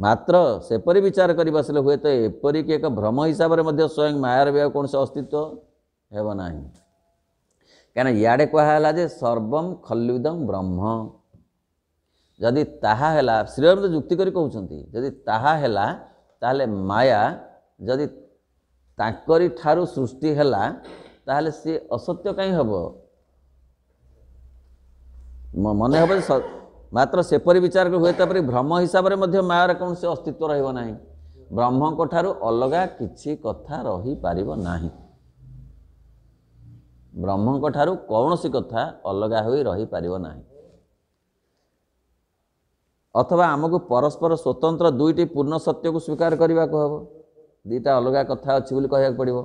ମାତ୍ର ସେପରି ବିଚାର କରି ବସିଲେ ହୁଏତ ଏପରିକି ଏକ ଭ୍ରମ ହିସାବରେ ମଧ୍ୟ ସ୍ୱୟଂ ମାୟାର ବି ଆଉ କୌଣସି ଅସ୍ତିତ୍ୱ ହେବ ନାହିଁ କାହିଁକିନା ଇଆଡ଼େ କୁହାହେଲା ଯେ ସର୍ବମ୍ ଖଲ୍ୟୁଦମ୍ ବ୍ରହ୍ମ ଯଦି ତାହା ହେଲା ଶ୍ରୀରମ ଯୁକ୍ତି କରି କହୁଛନ୍ତି ଯଦି ତାହା ହେଲା ତାହେଲେ ମାୟା ଯଦି ତାଙ୍କରି ଠାରୁ ସୃଷ୍ଟି ହେଲା ତାହେଲେ ସିଏ ଅସତ୍ୟ କାହିଁ ହେବ ମନେ ହେବ ଯେ ମାତ୍ର ସେପରି ବିଚାର ହୁଏ ତାପରେ ଭ୍ରମ ହିସାବରେ ମଧ୍ୟ ମାୟାର କୌଣସି ଅସ୍ତିତ୍ୱ ରହିବ ନାହିଁ ବ୍ରହ୍ମଙ୍କ ଠାରୁ ଅଲଗା କିଛି କଥା ରହିପାରିବ ନାହିଁ ବ୍ରହ୍ମଙ୍କ ଠାରୁ କୌଣସି କଥା ଅଲଗା ହୋଇ ରହିପାରିବ ନାହିଁ ଅଥବା ଆମକୁ ପରସ୍ପର ସ୍ୱତନ୍ତ୍ର ଦୁଇଟି ପୂର୍ଣ୍ଣ ସତ୍ୟକୁ ସ୍ୱୀକାର କରିବାକୁ ହେବ दुईटा अलगा कथा अझै पर्व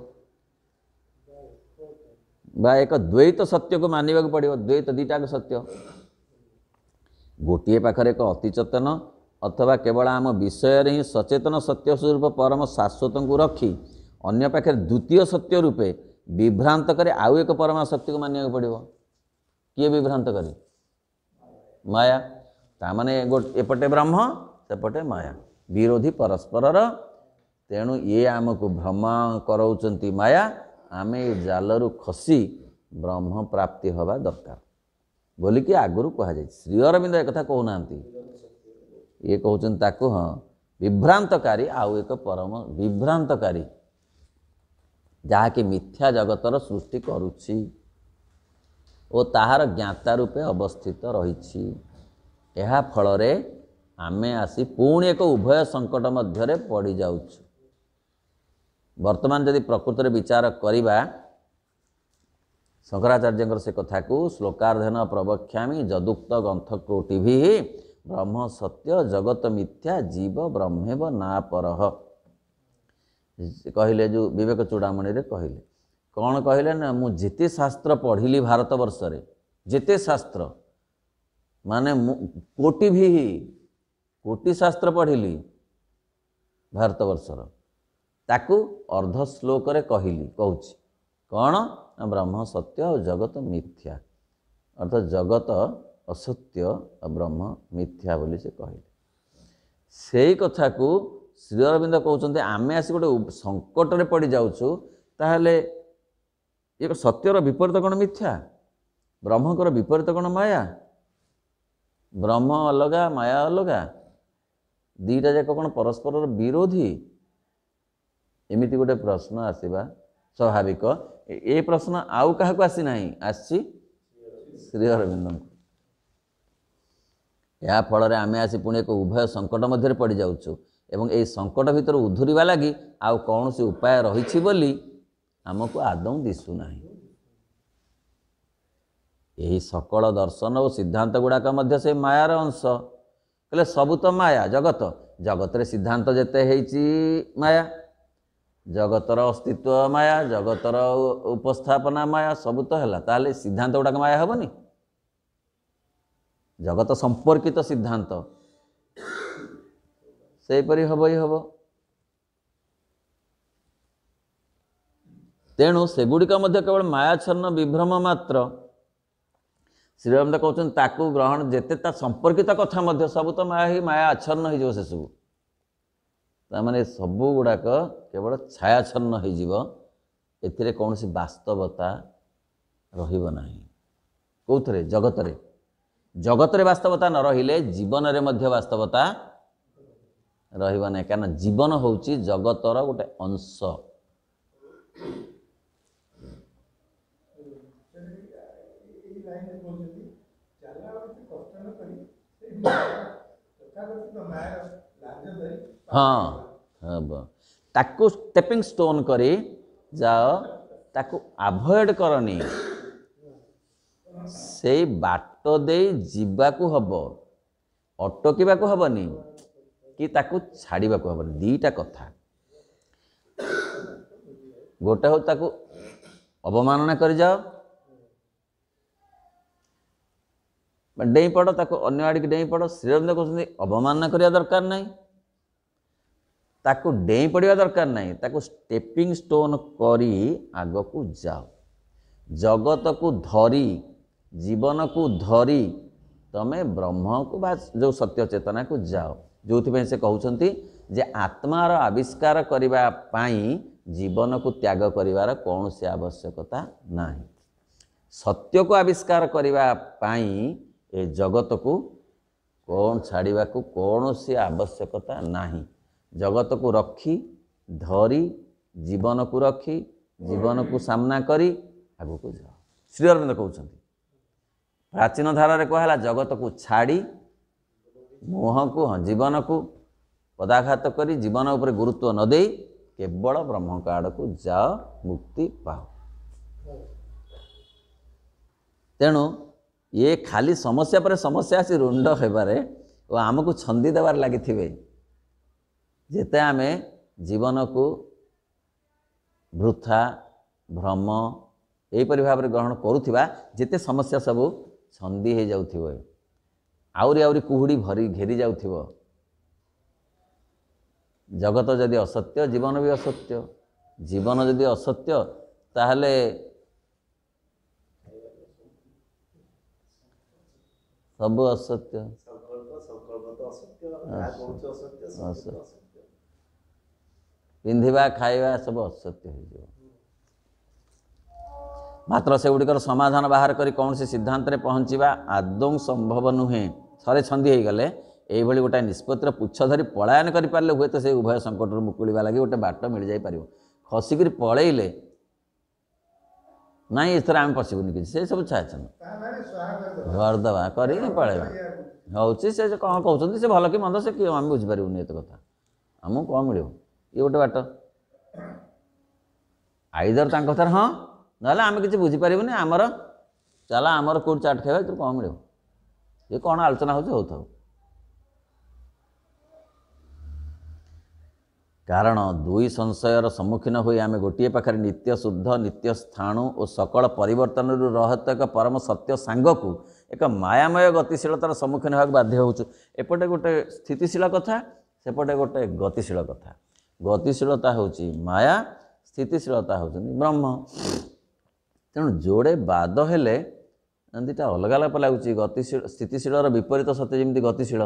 बा एक द्वैत सत्य को द्वैत मावैत को सत्य गोटर एक अति चेतन अथवा केवल आम विषय र सचेतन सत्य स्वरूप परम शाश्वत शाश्वतको रि अन्य पाखेर द्वितीय सत्य रूपे विभ्रांत आउ एक परमा शक्ति को विभ्रांत सत्यको माभ्रान्त म तामा एपटे ब्रह्म सेपटे माया विरोधी परस्पर ତେଣୁ ଇଏ ଆମକୁ ଭ୍ରମ କରାଉଛନ୍ତି ମାୟା ଆମେ ଏ ଜାଲରୁ ଖସି ବ୍ରହ୍ମ ପ୍ରାପ୍ତି ହେବା ଦରକାର ବୋଲିକି ଆଗରୁ କୁହାଯାଇଛି ଶ୍ରୀ ଅରବିନ୍ଦ ଏକଥା କହୁନାହାନ୍ତି ଇଏ କହୁଛନ୍ତି ତାକୁ ହଁ ବିଭ୍ରାନ୍ତକାରୀ ଆଉ ଏକ ପରମ ବିଭ୍ରାନ୍ତକାରୀ ଯାହାକି ମିଥ୍ୟା ଜଗତର ସୃଷ୍ଟି କରୁଛି ଓ ତାହାର ଜ୍ଞାତା ରୂପେ ଅବସ୍ଥିତ ରହିଛି ଏହା ଫଳରେ ଆମେ ଆସି ପୁଣି ଏକ ଉଭୟ ସଙ୍କଟ ମଧ୍ୟରେ ପଡ଼ିଯାଉଛୁ ବର୍ତ୍ତମାନ ଯଦି ପ୍ରକୃତରେ ବିଚାର କରିବା ଶଙ୍କରାଚାର୍ଯ୍ୟଙ୍କର ସେ କଥାକୁ ଶ୍ଳୋକାର୍ଧନ ପ୍ରବକ୍ଷାମି ଯଦୁକ୍ତ ଗ୍ରନ୍ଥକ୍ରୋଟି ଭି ବ୍ରହ୍ମ ସତ୍ୟ ଜଗତ ମିଥ୍ୟା ଜୀବ ବ୍ରହ୍ମେବ ନା ପରହ କହିଲେ ଯେଉଁ ବିବେକ ଚୂଡ଼ାମଣିରେ କହିଲେ କ'ଣ କହିଲେ ନା ମୁଁ ଯେତେ ଶାସ୍ତ୍ର ପଢ଼ିଲି ଭାରତବର୍ଷରେ ଯେତେ ଶାସ୍ତ୍ର ମାନେ ମୁଁ କୋଟି ଭି କୋଟି ଶାସ୍ତ୍ର ପଢ଼ିଲି ଭାରତବର୍ଷର ତାକୁ ଅର୍ଦ୍ଧ ଶ୍ଳୋକରେ କହିଲି କହୁଛି କ'ଣ ନା ବ୍ରହ୍ମ ସତ୍ୟ ଆଉ ଜଗତ ମିଥ୍ୟା ଅର୍ଥାତ୍ ଜଗତ ଅସତ୍ୟ ଆଉ ବ୍ରହ୍ମ ମିଥ୍ୟା ବୋଲି ସେ କହିଲେ ସେଇ କଥାକୁ ଶ୍ରୀ ଅରବିନ୍ଦ କହୁଛନ୍ତି ଆମେ ଆସି ଗୋଟେ ସଙ୍କଟରେ ପଡ଼ିଯାଉଛୁ ତାହେଲେ ଇଏ ସତ୍ୟର ବିପରୀତ କ'ଣ ମିଥ୍ୟା ବ୍ରହ୍ମଙ୍କର ବିପରୀତ କ'ଣ ମାୟା ବ୍ରହ୍ମ ଅଲଗା ମାୟା ଅଲଗା ଦୁଇଟା ଯାକ କ'ଣ ପରସ୍ପରର ବିରୋଧୀ ଏମିତି ଗୋଟେ ପ୍ରଶ୍ନ ଆସିବା ସ୍ୱାଭାବିକ ଏ ପ୍ରଶ୍ନ ଆଉ କାହାକୁ ଆସିନାହିଁ ଆସିଛି ଶ୍ରୀ ଅରବିନ୍ଦଙ୍କୁ ଫଳରେ ଆମେ ଆସି ପୁଣି ଏକ ଉଭୟ ସଙ୍କଟ ମଧ୍ୟରେ ପଡ଼ିଯାଉଛୁ ଏବଂ ଏହି ସଙ୍କଟ ଭିତରୁ ଉଧୁରିବା ଲାଗି ଆଉ କୌଣସି ଉପାୟ ରହିଛି ବୋଲି ଆମକୁ ଆଦୌ ଦିଶୁନାହିଁ ଏହି ସକଳ ଦର୍ଶନ ଓ ସିଦ୍ଧାନ୍ତ ଗୁଡ଼ାକ ମଧ୍ୟ ସେ ମାୟାର ଅଂଶ କହିଲେ ସବୁ ତ ମାୟା ଜଗତ ଜଗତରେ ସିଦ୍ଧାନ୍ତ ଯେତେ ହେଇଛି ମାୟା ଜଗତର ଅସ୍ତିତ୍ୱ ମାୟା ଜଗତର ଉପସ୍ଥାପନା ମାୟା ସବୁ ତ ହେଲା ତାହେଲେ ସିଦ୍ଧାନ୍ତ ଗୁଡ଼ାକ ମାୟା ହେବନି ଜଗତ ସମ୍ପର୍କିତ ସିଦ୍ଧାନ୍ତ ସେହିପରି ହେବ ହିଁ ହେବ ତେଣୁ ସେଗୁଡ଼ିକ ମଧ୍ୟ କେବଳ ମାୟାଛନ୍ନ ବିଭ୍ରମ ମାତ୍ର ଶ୍ରୀରାମ କହୁଛନ୍ତି ତାକୁ ଗ୍ରହଣ ଯେତେ ତା ସମ୍ପର୍କିତ କଥା ମଧ୍ୟ ସବୁ ତ ମାୟା ହିଁ ମାୟା ଆଚ୍ଛନ୍ନ ହେଇଯିବ ସେସବୁ ତାମାନେ ସବୁଗୁଡ଼ାକ କେବଳ ଛାୟାଛନ୍ନ ହୋଇଯିବ ଏଥିରେ କୌଣସି ବାସ୍ତବତା ରହିବ ନାହିଁ କେଉଁଥିରେ ଜଗତରେ ଜଗତରେ ବାସ୍ତବତା ନ ରହିଲେ ଜୀବନରେ ମଧ୍ୟ ବାସ୍ତବତା ରହିବ ନାହିଁ କାରଣ ଜୀବନ ହେଉଛି ଜଗତର ଗୋଟେ ଅଂଶ ହଁ ହେବ ତାକୁ ଷ୍ଟେପିଂ ଷ୍ଟୋନ୍ କରି ଯାଅ ତାକୁ ଆଭଏଡ଼ କରନି ସେଇ ବାଟ ଦେଇ ଯିବାକୁ ହେବ ଅଟକିବାକୁ ହେବନି କି ତାକୁ ଛାଡ଼ିବାକୁ ହେବନି ଦୁଇଟା କଥା ଗୋଟେ ହଉ ତାକୁ ଅବମାନନା କରିଯାଅ ଡେଇଁ ପଡ଼ ତାକୁ ଅନ୍ୟ ଆଡ଼ିକି ଡେଇଁ ପଡ଼ ଶ୍ରୀରବିନ୍ଦ କହୁଛନ୍ତି ଅବମାନନା କରିବା ଦରକାର ନାହିଁ ତାକୁ ଡେଇଁ ପଡ଼ିବା ଦରକାର ନାହିଁ ତାକୁ ଷ୍ଟେପିଂ ଷ୍ଟୋନ୍ କରି ଆଗକୁ ଯାଅ ଜଗତକୁ ଧରି ଜୀବନକୁ ଧରି ତୁମେ ବ୍ରହ୍ମକୁ ବା ଯେଉଁ ସତ୍ୟ ଚେତନାକୁ ଯାଅ ଯେଉଁଥିପାଇଁ ସେ କହୁଛନ୍ତି ଯେ ଆତ୍ମାର ଆବିଷ୍କାର କରିବା ପାଇଁ ଜୀବନକୁ ତ୍ୟାଗ କରିବାର କୌଣସି ଆବଶ୍ୟକତା ନାହିଁ ସତ୍ୟକୁ ଆବିଷ୍କାର କରିବା ପାଇଁ ଏ ଜଗତକୁ କ'ଣ ଛାଡ଼ିବାକୁ କୌଣସି ଆବଶ୍ୟକତା ନାହିଁ ଜଗତକୁ ରଖି ଧରି ଜୀବନକୁ ରଖି ଜୀବନକୁ ସାମ୍ନା କରି ଆଗକୁ ଯାଅ ଶ୍ରୀ ଅରବିନ୍ଦ କହୁଛନ୍ତି ପ୍ରାଚୀନ ଧାରାରେ କୁହାହେଲା ଜଗତକୁ ଛାଡ଼ି ମୁହଁକୁ ହଁ ଜୀବନକୁ ପଦାଘାତ କରି ଜୀବନ ଉପରେ ଗୁରୁତ୍ୱ ନ ଦେଇ କେବଳ ବ୍ରହ୍ମଙ୍କ ଆଡ଼କୁ ଯାଅ ମୁକ୍ତି ପାଅ ତେଣୁ ଇଏ ଖାଲି ସମସ୍ୟା ପରେ ସମସ୍ୟା ଆସି ରୁଣ୍ଡ ହେବାରେ ଓ ଆମକୁ ଛନ୍ଦି ଦେବାରେ ଲାଗିଥିବେ ଯେତେ ଆମେ ଜୀବନକୁ ବୃଥା ଭ୍ରମ ଏହିପରି ଭାବରେ ଗ୍ରହଣ କରୁଥିବା ଯେତେ ସମସ୍ୟା ସବୁ ଛନ୍ଦି ହୋଇଯାଉଥିବ ଆହୁରି ଆହୁରି କୁହୁଡ଼ି ଭରି ଘେରି ଯାଉଥିବ ଜଗତ ଯଦି ଅସତ୍ୟ ଜୀବନ ବି ଅସତ୍ୟ ଜୀବନ ଯଦି ଅସତ୍ୟ ତାହେଲେ ସବୁ ଅସତ୍ୟ ପିନ୍ଧିବା ଖାଇବା ସବୁ ଅସତ୍ୟ ହୋଇଯିବ ମାତ୍ର ସେଗୁଡ଼ିକର ସମାଧାନ ବାହାର କରି କୌଣସି ସିଦ୍ଧାନ୍ତରେ ପହଞ୍ଚିବା ଆଦୌ ସମ୍ଭବ ନୁହେଁ ଥରେ ଛନ୍ଦି ହୋଇଗଲେ ଏଇଭଳି ଗୋଟାଏ ନିଷ୍ପତ୍ତିର ପୁଚ୍ଛ ଧରି ପଳାୟନ କରିପାରିଲେ ହୁଏତ ସେ ଉଭୟ ସଙ୍କଟରୁ ମୁକୁଳିବା ଲାଗି ଗୋଟେ ବାଟ ମିଳିଯାଇପାରିବ ଖସିକରି ପଳେଇଲେ ନାଇଁ ଏଥର ଆମେ ପଶିବୁନି କିଛି ସେ ସବୁ ଛାଇଛନ୍ତି ଘରଦେବା କରିକି ପଳେଇବା ହେଉଛି ସେ କ'ଣ କହୁଛନ୍ତି ସେ ଭଲ କି ମନ୍ଦ ସେ କିଏ ଆମେ ବୁଝିପାରିବୁନି ଏତେ କଥା ଆମକୁ କ'ଣ ମିଳିବ ଇଏ ଗୋଟେ ବାଟ ଆଇଦର ତାଙ୍କ କଥାରେ ହଁ ନହେଲେ ଆମେ କିଛି ବୁଝିପାରିବୁନି ଆମର ଚାଲ ଆମର କେଉଁଠି ଚାଟ୍ ଖାଇବା ଏଥିରୁ କ'ଣ ମିଳିବ ଇଏ କ'ଣ ଆଲୋଚନା ହେଉଛି ହେଉଥାଉ କାରଣ ଦୁଇ ସଂଶୟର ସମ୍ମୁଖୀନ ହୋଇ ଆମେ ଗୋଟିଏ ପାଖରେ ନିତ୍ୟ ଶୁଦ୍ଧ ନିତ୍ୟ ସ୍ଥାଣୁ ଓ ସକଳ ପରିବର୍ତ୍ତନରୁ ରହତ ଏକ ପରମ ସତ୍ୟ ସାଙ୍ଗକୁ ଏକ ମାୟାମୟ ଗତିଶୀଳତାର ସମ୍ମୁଖୀନ ହେବାକୁ ବାଧ୍ୟ ହେଉଛୁ ଏପଟେ ଗୋଟେ ସ୍ଥିତିଶୀଳ କଥା ସେପଟେ ଗୋଟେ ଗତିଶୀଳ କଥା ଗତିଶୀଳତା ହେଉଛି ମାୟା ସ୍ଥିତିଶୀଳତା ହେଉଛନ୍ତି ବ୍ରହ୍ମ ତେଣୁ ଯୋଡ଼େ ବାଦ ହେଲେ ଦୁଇଟା ଅଲଗା ଅଲଗା ଲାଗୁଛି ଗତିଶୀଳ ସ୍ଥିତିଶୀଳର ବିପରୀତ ସତେ ଯେମିତି ଗତିଶୀଳ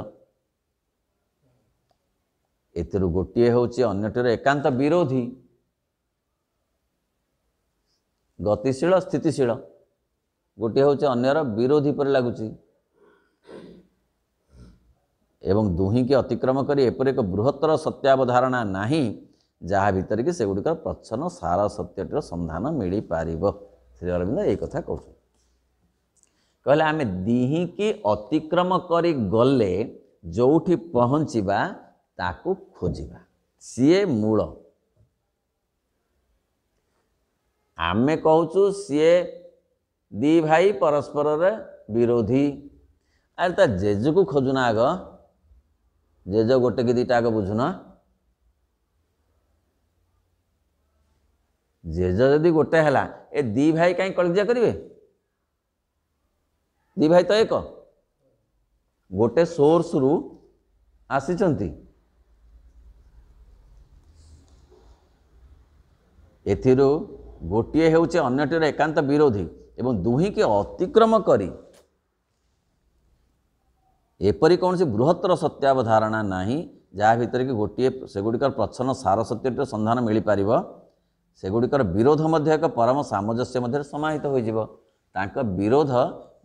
ଏଥିରୁ ଗୋଟିଏ ହେଉଛି ଅନ୍ୟଟିର ଏକାନ୍ତ ବିରୋଧୀ ଗତିଶୀଳ ସ୍ଥିତିଶୀଳ ଗୋଟିଏ ହେଉଛି ଅନ୍ୟର ବିରୋଧୀ ପରି ଲାଗୁଛି एवं ए के अतिक्रम करी एपर एक बृहत्तर सत्यावधारणा नै जहाँभित्र कि सगुडिकर प्रच्छन सारा सत्य सन्धान मिपार श्री कथा अरविन्दक अतिक्रम गरि पहचा ताकू खोजि सिए मूल आमे कि सिए दी भाई परस्पर विरोधी अरे त को खोजुना যে যাও ଗୋଟେ କି ଦୁଇଟା ଆଗ ବୁଝୁନ ଜେଜ ଯଦି ଗୋଟେ ହେଲା ଏ ଦୁଇ ଭାଇ କାହିଁ କଳିଜିଆ କରିବେ ଦୁଇ ଭାଇ ତ ଏକ ଗୋଟେ ସୋର୍ସରୁ ଆସିଛନ୍ତି ଏଥିରୁ ଗୋଟିଏ ହେଉଛି ଅନ୍ୟଟିର ଏକାନ୍ତ ବିରୋଧୀ ଏବଂ ଦୁହିଁକି ଅତିକ୍ରମ କରି ଏପରି କୌଣସି ବୃହତ୍ତର ସତ୍ୟାବଧାରଣା ନାହିଁ ଯାହା ଭିତରେ କି ଗୋଟିଏ ସେଗୁଡ଼ିକର ପ୍ରଚ୍ଛନ୍ନ ସାର ସତ୍ୟଟିର ସନ୍ଧାନ ମିଳିପାରିବ ସେଗୁଡ଼ିକର ବିରୋଧ ମଧ୍ୟ ଏକ ପରମ ସାମଞ୍ଜସ୍ୟ ମଧ୍ୟରେ ସମାହିତ ହୋଇଯିବ ତାଙ୍କ ବିରୋଧ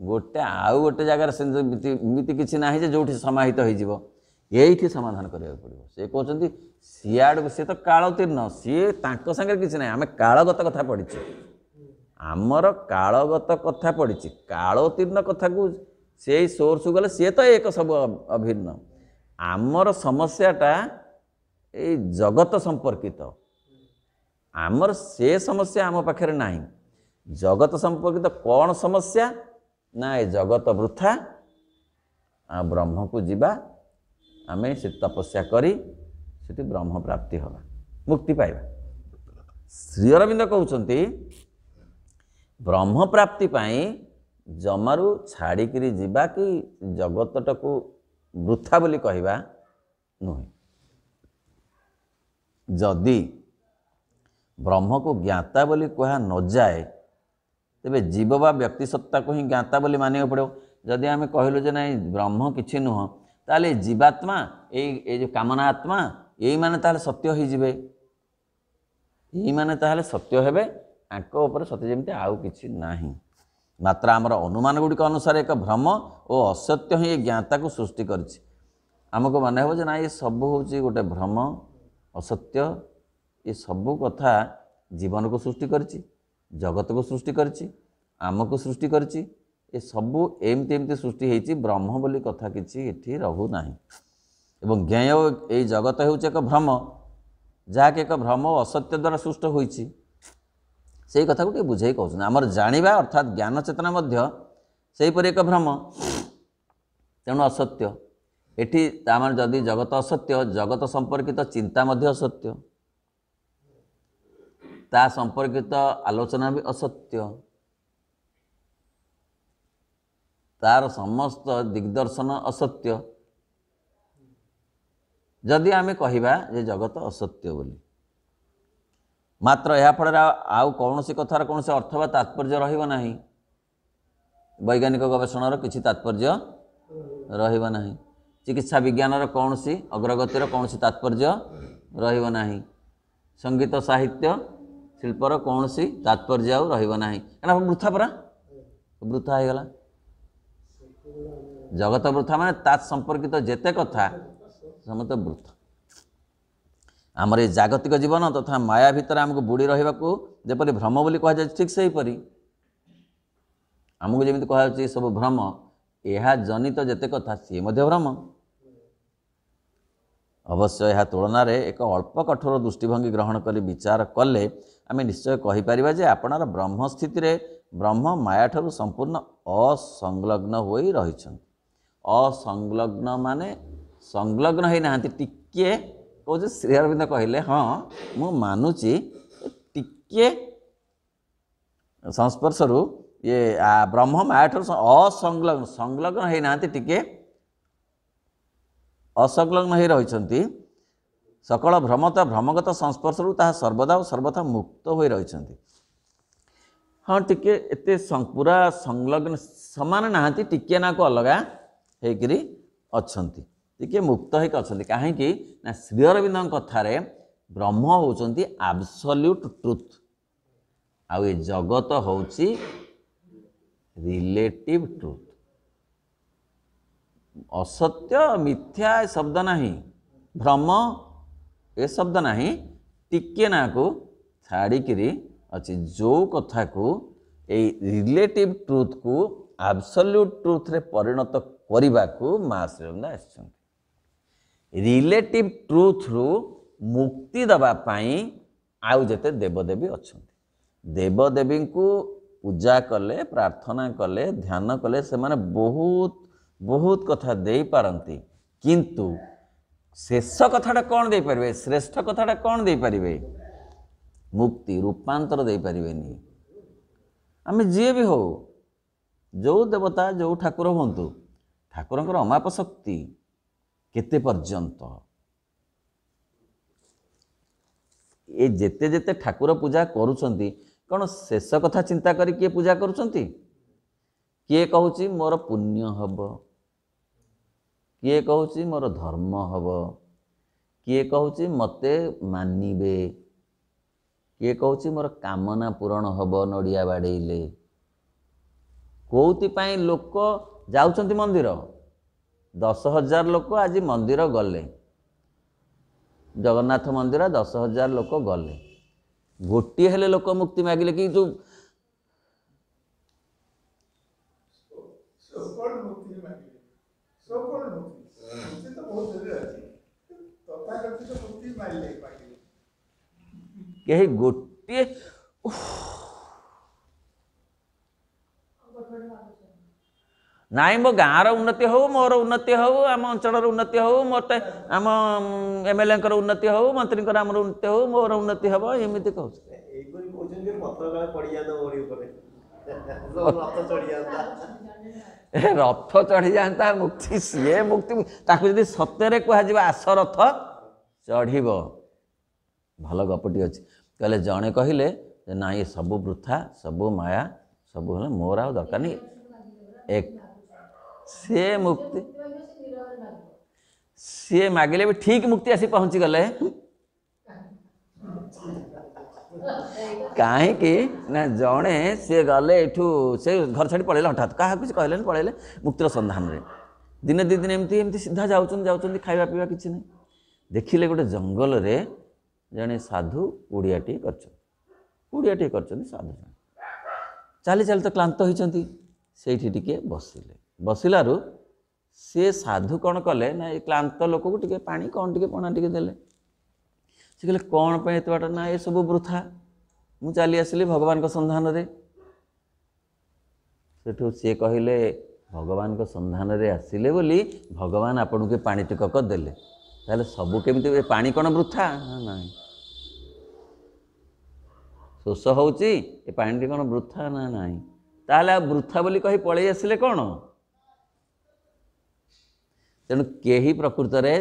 ଗୋଟେ ଆଉ ଗୋଟେ ଜାଗାରେ ସେମିତି ଏମିତି କିଛି ନାହିଁ ଯେ ଯେଉଁଠି ସମାହିତ ହୋଇଯିବ ଏଇଠି ସମାଧାନ କରିବାକୁ ପଡ଼ିବ ସେ କହୁଛନ୍ତି ସିଆଡ଼କୁ ସିଏ ତ କାଳତୀର୍ଣ୍ଣ ସିଏ ତାଙ୍କ ସାଙ୍ଗରେ କିଛି ନାହିଁ ଆମେ କାଳଗତ କଥା ପଢ଼ିଛୁ ଆମର କାଳଗତ କଥା ପଡ଼ିଛି କାଳତୀର୍ଣ୍ଣ କଥାକୁ ସେଇ ସୋର୍ସ ଗଲେ ସିଏ ତ ଏକ ସବୁ ଅଭିନ୍ନ ଆମର ସମସ୍ୟାଟା ଏଇ ଜଗତ ସମ୍ପର୍କିତ ଆମର ସେ ସମସ୍ୟା ଆମ ପାଖରେ ନାହିଁ ଜଗତ ସମ୍ପର୍କିତ କ'ଣ ସମସ୍ୟା ନା ଏ ଜଗତ ବୃଥା ଆଉ ବ୍ରହ୍ମକୁ ଯିବା ଆମେ ସେ ତପସ୍ୟା କରି ସେଠି ବ୍ରହ୍ମ ପ୍ରାପ୍ତି ହେବା ମୁକ୍ତି ପାଇବା ଶ୍ରୀ ଅରବିନ୍ଦ କହୁଛନ୍ତି ବ୍ରହ୍ମ ପ୍ରାପ୍ତି ପାଇଁ ଜମାରୁ ଛାଡ଼ିକିରି ଯିବା କି ଜଗତଟାକୁ ବୃଥା ବୋଲି କହିବା ନୁହେଁ ଯଦି ବ୍ରହ୍ମକୁ ଜ୍ଞାତା ବୋଲି କୁହା ନଯାଏ ତେବେ ଜୀବ ବା ବ୍ୟକ୍ତି ସତ୍ତାକୁ ହିଁ ଜ୍ଞାତା ବୋଲି ମାନିବାକୁ ପଡ଼ିବ ଯଦି ଆମେ କହିଲୁ ଯେ ନାଇଁ ବ୍ରହ୍ମ କିଛି ନୁହଁ ତାହେଲେ ଜୀବାତ୍ମା ଏଇ ଏ ଯେଉଁ କାମନା ଆତ୍ମା ଏଇମାନେ ତାହେଲେ ସତ୍ୟ ହୋଇଯିବେ ଏଇମାନେ ତାହେଲେ ସତ୍ୟ ହେବେ ତାଙ୍କ ଉପରେ ସତ୍ୟ ଯେମିତି ଆଉ କିଛି ନାହିଁ ମାତ୍ର ଆମର ଅନୁମାନ ଗୁଡ଼ିକ ଅନୁସାରେ ଏକ ଭ୍ରମ ଓ ଅସତ୍ୟ ହିଁ ଏ ଜ୍ଞାତାକୁ ସୃଷ୍ଟି କରିଛି ଆମକୁ ମନେ ହେବ ଯେ ନା ଏ ସବୁ ହେଉଛି ଗୋଟେ ଭ୍ରମ ଅସତ୍ୟ ଏ ସବୁ କଥା ଜୀବନକୁ ସୃଷ୍ଟି କରିଛି ଜଗତକୁ ସୃଷ୍ଟି କରିଛି ଆମକୁ ସୃଷ୍ଟି କରିଛି ଏ ସବୁ ଏମିତି ଏମିତି ସୃଷ୍ଟି ହେଇଛି ବ୍ରହ୍ମ ବୋଲି କଥା କିଛି ଏଠି ରହୁନାହିଁ ଏବଂ ଜ୍ଞେୟ ଏଇ ଜଗତ ହେଉଛି ଏକ ଭ୍ରମ ଯାହାକି ଏକ ଭ୍ରମ ଓ ଅସତ୍ୟ ଦ୍ୱାରା ସୃଷ୍ଟ ହୋଇଛି ସେଇ କଥାକୁ ଟିକେ ବୁଝେଇ କହୁଛନ୍ତି ଆମର ଜାଣିବା ଅର୍ଥାତ୍ ଜ୍ଞାନ ଚେତନା ମଧ୍ୟ ସେହିପରି ଏକ ଭ୍ରମ ତେଣୁ ଅସତ୍ୟ ଏଠି ତା ମାନେ ଯଦି ଜଗତ ଅସତ୍ୟ ଜଗତ ସମ୍ପର୍କିତ ଚିନ୍ତା ମଧ୍ୟ ଅସତ୍ୟ ତା ସମ୍ପର୍କିତ ଆଲୋଚନା ବି ଅସତ୍ୟ ତାର ସମସ୍ତ ଦିଗ୍ଦର୍ଶନ ଅସତ୍ୟ ଯଦି ଆମେ କହିବା ଯେ ଜଗତ ଅସତ୍ୟ ବୋଲି ମାତ୍ର ଏହା ଫଳରେ ଆଉ କୌଣସି କଥାର କୌଣସି ଅର୍ଥ ବା ତାତ୍ପର୍ଯ୍ୟ ରହିବ ନାହିଁ ବୈଜ୍ଞାନିକ ଗବେଷଣାର କିଛି ତାତ୍ପର୍ଯ୍ୟ ରହିବ ନାହିଁ ଚିକିତ୍ସା ବିଜ୍ଞାନର କୌଣସି ଅଗ୍ରଗତିର କୌଣସି ତାତ୍ପର୍ଯ୍ୟ ରହିବ ନାହିଁ ସଙ୍ଗୀତ ସାହିତ୍ୟ ଶିଳ୍ପର କୌଣସି ତାତ୍ପର୍ଯ୍ୟ ଆଉ ରହିବ ନାହିଁ କାରଣ ବୃଥା ପରା ବୃଥା ହେଇଗଲା ଜଗତ ବୃଥା ମାନେ ତା ସମ୍ପର୍କିତ ଯେତେ କଥା ସମସ୍ତେ ବୃଥା ଆମର ଏଇ ଜାଗତିକ ଜୀବନ ତଥା ମାୟା ଭିତରେ ଆମକୁ ବୁଡ଼ି ରହିବାକୁ ଯେପରି ଭ୍ରମ ବୋଲି କୁହାଯାଉଛି ଠିକ୍ ସେହିପରି ଆମକୁ ଯେମିତି କୁହାଯାଉଛି ସବୁ ଭ୍ରମ ଏହା ଜନିତ ଯେତେ କଥା ସିଏ ମଧ୍ୟ ଭ୍ରମ ଅବଶ୍ୟ ଏହା ତୁଳନାରେ ଏକ ଅଳ୍ପ କଠୋର ଦୃଷ୍ଟିଭଙ୍ଗୀ ଗ୍ରହଣ କରି ବିଚାର କଲେ ଆମେ ନିଶ୍ଚୟ କହିପାରିବା ଯେ ଆପଣଙ୍କର ବ୍ରହ୍ମ ସ୍ଥିତିରେ ବ୍ରହ୍ମ ମାୟାଠାରୁ ସମ୍ପୂର୍ଣ୍ଣ ଅସଂଲଗ୍ନ ହୋଇ ରହିଛନ୍ତି ଅସଂଲଗ୍ନ ମାନେ ସଂଲଗ୍ନ ହୋଇନାହାନ୍ତି ଟିକିଏ କହୁଛି ଶ୍ରୀହରବିନ୍ଦ କହିଲେ ହଁ ମୁଁ ମାନୁଛି ଟିକିଏ ସଂସ୍ପର୍ଶରୁ ଇଏ ବ୍ରହ୍ମ ମାୟାଠାରୁ ଅସଂଲଗ୍ନ ସଂଲଗ୍ନ ହେଇନାହାନ୍ତି ଟିକିଏ ଅସଂଲଗ୍ନ ହେଇ ରହିଛନ୍ତି ସକଳ ଭ୍ରମତା ଭ୍ରମଗତ ସଂସ୍ପର୍ଶରୁ ତାହା ସର୍ବଦା ଓ ସର୍ବଥା ମୁକ୍ତ ହୋଇ ରହିଛନ୍ତି ହଁ ଟିକିଏ ଏତେ ପୁରା ସଂଲଗ୍ନ ସମାନ ନାହାନ୍ତି ଟିକିଏ ନାକୁ ଅଲଗା ହେଇକିରି ଅଛନ୍ତି ଟିକିଏ ମୁକ୍ତ ହୋଇକି ଅଛନ୍ତି କାହିଁକି ନା ଶ୍ରୀଅରବିନ୍ଦଙ୍କ କଥାରେ ବ୍ରହ୍ମ ହେଉଛନ୍ତି ଆବସଲ୍ୟୁଟ୍ ଟ୍ରୁଥ୍ ଆଉ ଏ ଜଗତ ହେଉଛି ରିଲେଟିଭ୍ ଟ୍ରୁଥ୍ ଅସତ୍ୟ ମିଥ୍ୟା ଏ ଶବ୍ଦ ନାହିଁ ଭ୍ରମ ଏ ଶବ୍ଦ ନାହିଁ ଟିକିଏ ନାକୁ ଛାଡ଼ିକିରି ଅଛି ଯେଉଁ କଥାକୁ ଏଇ ରିଲେଟିଭ୍ ଟ୍ରୁଥ୍କୁ ଆବସଲ୍ୟୁଟ୍ ଟ୍ରୁଥ୍ରେ ପରିଣତ କରିବାକୁ ମା ଶ୍ରୀରବିନ୍ଦ ଆସିଛନ୍ତି ରିଲେଟିଭ୍ ଟ୍ରୁଥ୍ରୁ ମୁକ୍ତି ଦେବା ପାଇଁ ଆଉ ଯେତେ ଦେବଦେବୀ ଅଛନ୍ତି ଦେବଦେବୀଙ୍କୁ ପୂଜା କଲେ ପ୍ରାର୍ଥନା କଲେ ଧ୍ୟାନ କଲେ ସେମାନେ ବହୁତ ବହୁତ କଥା ଦେଇପାରନ୍ତି କିନ୍ତୁ ଶେଷ କଥାଟା କ'ଣ ଦେଇପାରିବେ ଶ୍ରେଷ୍ଠ କଥାଟା କ'ଣ ଦେଇପାରିବେ ମୁକ୍ତି ରୂପାନ୍ତର ଦେଇପାରିବେନି ଆମେ ଯିଏ ବି ହଉ ଯେଉଁ ଦେବତା ଯେଉଁ ଠାକୁର ହୁଅନ୍ତୁ ଠାକୁରଙ୍କର ଅମାପ ଶକ୍ତି କେତେ ପର୍ଯ୍ୟନ୍ତ ଏ ଯେତେ ଯେତେ ଠାକୁର ପୂଜା କରୁଛନ୍ତି କ'ଣ ଶେଷ କଥା ଚିନ୍ତା କରି କିଏ ପୂଜା କରୁଛନ୍ତି କିଏ କହୁଛି ମୋର ପୁଣ୍ୟ ହେବ କିଏ କହୁଛି ମୋର ଧର୍ମ ହେବ କିଏ କହୁଛି ମୋତେ ମାନିବେ କିଏ କହୁଛି ମୋର କାମନା ପୂରଣ ହେବ ନଡ଼ିଆ ବାଡ଼େଇଲେ କେଉଁଥିପାଇଁ ଲୋକ ଯାଉଛନ୍ତି ମନ୍ଦିର ଦଶ ହଜାର ଲୋକ ଆଜି ମନ୍ଦିର ଗଲେ ଜଗନ୍ନାଥ ମନ୍ଦିର ଦଶ ହଜାର ଲୋକ ଗଲେ ଗୋଟିଏ ହେଲେ ଲୋକ ମୁକ୍ତି ମାଗିଲେ କି ଯେଉଁ କେହି ଗୋଟିଏ ନାଇଁ ମୋ ଗାଁର ଉନ୍ନତି ହେଉ ମୋର ଉନ୍ନତି ହେଉ ଆମ ଅଞ୍ଚଳର ଉନ୍ନତି ହେଉ ମୋତେ ଆମ ଏମ୍ ଏଲ୍ ଏଙ୍କର ଉନ୍ନତି ହେଉ ମନ୍ତ୍ରୀଙ୍କର ଆମର ଉନ୍ନତି ହେଉ ମୋର ଉନ୍ନତି ହେବ ଏମିତି କହୁଛି ରଥ ଚଢ଼ିଯାଆନ୍ତା ମୁକ୍ତି ସିଏ ମୁକ୍ତି ତାକୁ ଯଦି ସତ୍ୟରେ କୁହାଯିବ ଆସ ରଥ ଚଢ଼ିବ ଭଲ ଗପଟି ଅଛି କହିଲେ ଜଣେ କହିଲେ ନାଇଁ ସବୁ ବୃଥା ସବୁ ମାୟା ସବୁ ହେଲେ ମୋର ଆଉ ଦରକାର ନାହିଁ ସେ ମୁକ୍ତି ସିଏ ମାଗିଲେ ବି ଠିକ୍ ମୁକ୍ତି ଆସି ପହଞ୍ଚିଗଲେ କାହିଁକି ନା ଜଣେ ସିଏ ଗଲେ ଏଠୁ ସେ ଘର ଛାଡ଼ି ପଳେଇଲେ ହଠାତ୍ କାହାକୁ କିଛି କହିଲେନି ପଳେଇଲେ ମୁକ୍ତିର ସନ୍ଧାନରେ ଦିନେ ଦୁଇ ଦିନ ଏମିତି ଏମିତି ସିଧା ଯାଉଛନ୍ତି ଯାଉଛନ୍ତି ଖାଇବା ପିଇବା କିଛି ନାହିଁ ଦେଖିଲେ ଗୋଟେ ଜଙ୍ଗଲରେ ଜଣେ ସାଧୁ କୁଡ଼ିଆଟିଏ କରିଛନ୍ତି କୁଡ଼ିଆଟିଏ କରିଛନ୍ତି ସାଧୁ ଜଣେ ଚାଲି ଚାଲି ତ କ୍ଲାନ୍ତ ହୋଇଛନ୍ତି ସେଇଠି ଟିକିଏ ବସିଲେ ବସିଲାରୁ ସେ ସାଧୁ କ'ଣ କଲେ ନା ଏ କ୍ଲାନ୍ତ ଲୋକକୁ ଟିକେ ପାଣି କ'ଣ ଟିକେ ପଣା ଟିକେ ଦେଲେ ସେ କହିଲେ କ'ଣ ପାଇଁ ଏତେ ବାଟ ନା ଏସବୁ ବୃଥା ମୁଁ ଚାଲି ଆସିଲି ଭଗବାନଙ୍କ ସନ୍ଧାନରେ ସେଠୁ ସିଏ କହିଲେ ଭଗବାନଙ୍କ ସନ୍ଧାନରେ ଆସିଲେ ବୋଲି ଭଗବାନ ଆପଣଙ୍କୁ ପାଣି ଟିକ ଦେଲେ ତାହେଲେ ସବୁ କେମିତି ଏ ପାଣି କ'ଣ ବୃଥା ନା ନାହିଁ ଶୋଷ ହେଉଛି ଏ ପାଣିଟି କ'ଣ ବୃଥା ନା ନାହିଁ ତାହେଲେ ଆଉ ବୃଥା ବୋଲି କହି ପଳେଇ ଆସିଲେ କ'ଣ ତେଣୁ କେହି ପ୍ରକୃତରେ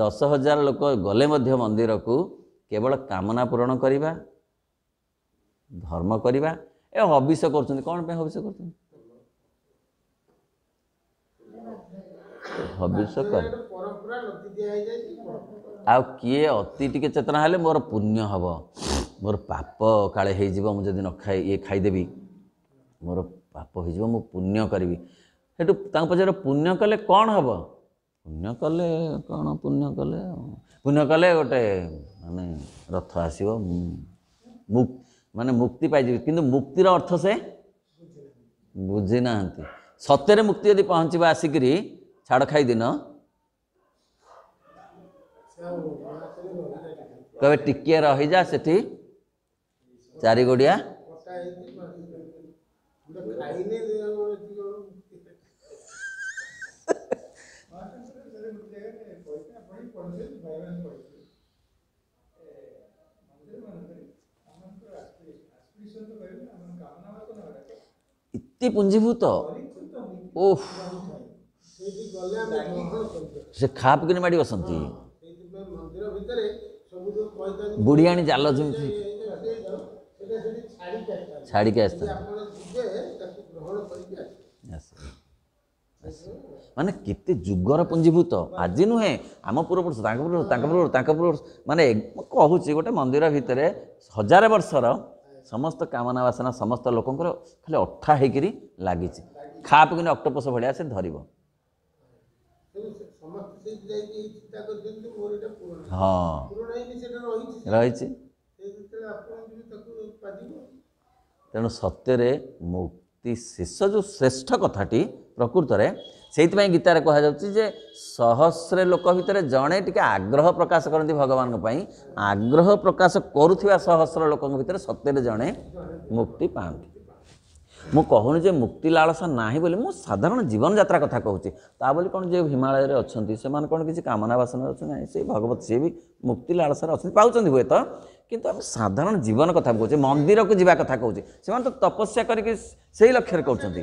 ଦଶ ହଜାର ଲୋକ ଗଲେ ମଧ୍ୟ ମନ୍ଦିରକୁ କେବଳ କାମନା ପୂରଣ କରିବା ଧର୍ମ କରିବା ଏ ହବିଷ କରୁଛନ୍ତି କ'ଣ ପାଇଁ ହବିଷ କରୁଛନ୍ତି ହବିଷ କରି ଆଉ କିଏ ଅତି ଟିକେ ଚେତନା ହେଲେ ମୋର ପୁଣ୍ୟ ହେବ ମୋର ପାପ କାଳେ ହେଇଯିବ ମୁଁ ଯଦି ନ ଖାଇ ଇଏ ଖାଇଦେବି ମୋର ପାପ ହେଇଯିବ ମୁଁ ପୁଣ୍ୟ କରିବି ସେଠୁ ତାଙ୍କ ପଛରେ ପୁଣ୍ୟ କଲେ କ'ଣ ହେବ ପୁଣ୍ୟ କଲେ କ'ଣ ପୁଣ୍ୟ କଲେ ପୁଣ୍ୟ କଲେ ଗୋଟେ ମାନେ ରଥ ଆସିବ ମାନେ ମୁକ୍ତି ପାଇଯିବେ କିନ୍ତୁ ମୁକ୍ତିର ଅର୍ଥ ସେ ବୁଝିନାହାନ୍ତି ସତ୍ୟରେ ମୁକ୍ତି ଯଦି ପହଞ୍ଚିବ ଆସିକିରି ଛାଡ଼ଖାଇ ଦିନ କହିବେ ଟିକିଏ ରହିଯା ସେଠି ଚାରିଗୋଡ଼ିଆ শক্তি ପୁଞ୍ଜିଭୂତ ଓଃ ସେ ଖାପକିନି ମାଡ଼ି ବସନ୍ତି ବୁଢ଼ିଆଣୀ ଜାଲ ଯେମିତି ଛାଡ଼ିକି ଆସିଥାନ୍ତି ମାନେ କେତେ ଯୁଗର ପୁଞ୍ଜିଭୂତ ଆଜି ନୁହେଁ ଆମ ପୂର୍ବପୁରୁଷ ତାଙ୍କ ପୂର୍ବରୁ ତାଙ୍କ ପୂର୍ବରୁ ତାଙ୍କ ପୂର୍ବରୁ ମାନେ କହୁଛି ଗୋଟେ ମନ୍ଦିର ଭିତରେ ହଜାର ବର୍ଷର ସମସ୍ତ କାମନା ବାସନା ସମସ୍ତ ଲୋକଙ୍କର ଖାଲି ଅଠା ହେଇକିରି ଲାଗିଛି ଖାପ କିନ୍ତୁ ଅକ୍ଟୋପସ ଭଳିଆ ସେ ଧରିବ ହଁ ରହିଛି ତେଣୁ ସତ୍ୟରେ ମୁକ୍ତି ଶେଷ ଯେଉଁ ଶ୍ରେଷ୍ଠ କଥାଟି ପ୍ରକୃତରେ ସେଇଥିପାଇଁ ଗୀତାରେ କୁହାଯାଉଛି ଯେ ସହସ୍ରେ ଲୋକ ଭିତରେ ଜଣେ ଟିକେ ଆଗ୍ରହ ପ୍ରକାଶ କରନ୍ତି ଭଗବାନଙ୍କ ପାଇଁ ଆଗ୍ରହ ପ୍ରକାଶ କରୁଥିବା ସହସ୍ର ଲୋକଙ୍କ ଭିତରେ ସତ୍ୟରେ ଜଣେ ମୁକ୍ତି ପାଆନ୍ତି ମୁଁ କହୁନି ଯେ ମୁକ୍ତି ଲାଳସା ନାହିଁ ବୋଲି ମୁଁ ସାଧାରଣ ଜୀବନଯାତ୍ରା କଥା କହୁଛି ତା ବୋଲି କ'ଣ ଯେଉଁ ହିମାଳୟରେ ଅଛନ୍ତି ସେମାନେ କ'ଣ କିଛି କାମନା ବାସନରେ ଅଛନ୍ତି ନାହିଁ ସେ ଭଗବତ ସିଏ ବି ମୁକ୍ତି ଲାଳସାରେ ଅଛନ୍ତି ପାଉଛନ୍ତି ହୁଏତ କିନ୍ତୁ ଆମେ ସାଧାରଣ ଜୀବନ କଥା କହୁଛେ ମନ୍ଦିରକୁ ଯିବା କଥା କହୁଛେ ସେମାନେ ତ ତପସ୍ୟା କରିକି ସେଇ ଲକ୍ଷ୍ୟରେ କହୁଛନ୍ତି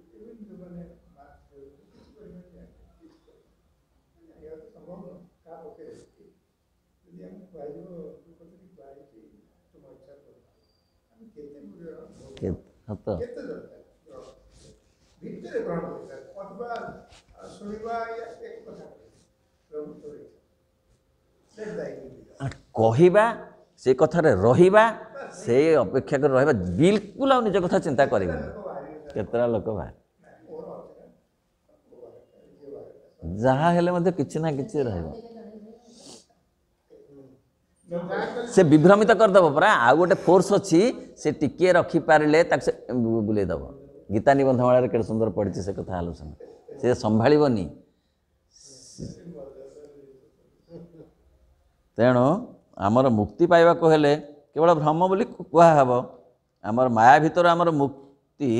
হতো କହିବା ସେ କଥାରେ ରହିବା ସେ ଅପେକ୍ଷା କରି ରହିବା ବିଲକୁଲ ଆଉ ନିଜ କଥା ଚିନ୍ତା କରିବେନି କେତେଟା ଲୋକ ବା ଯାହା ହେଲେ ମଧ୍ୟ କିଛି ନା କିଛି ରହିବ ସେ ବିଭ୍ରମିତ କରିଦେବ ପରା ଆଉ ଗୋଟେ ଫୋର୍ସ ଅଛି ସେ ଟିକିଏ ରଖିପାରିଲେ ତାକୁ ସେ ବୁଲେଇ ଦେବ ଗୀତା ନିବନ୍ଧ ମାଳରେ କେତେ ସୁନ୍ଦର ପଡ଼ିଛି ସେ କଥା ଆଲୋଚନା ସେ ସମ୍ଭାଳିବନି ତେଣୁ ଆମର ମୁକ୍ତି ପାଇବାକୁ ହେଲେ କେବଳ ଭ୍ରମ ବୋଲି କୁହାହେବ ଆମର ମାୟା ଭିତରୁ ଆମର ମୁକ୍ତି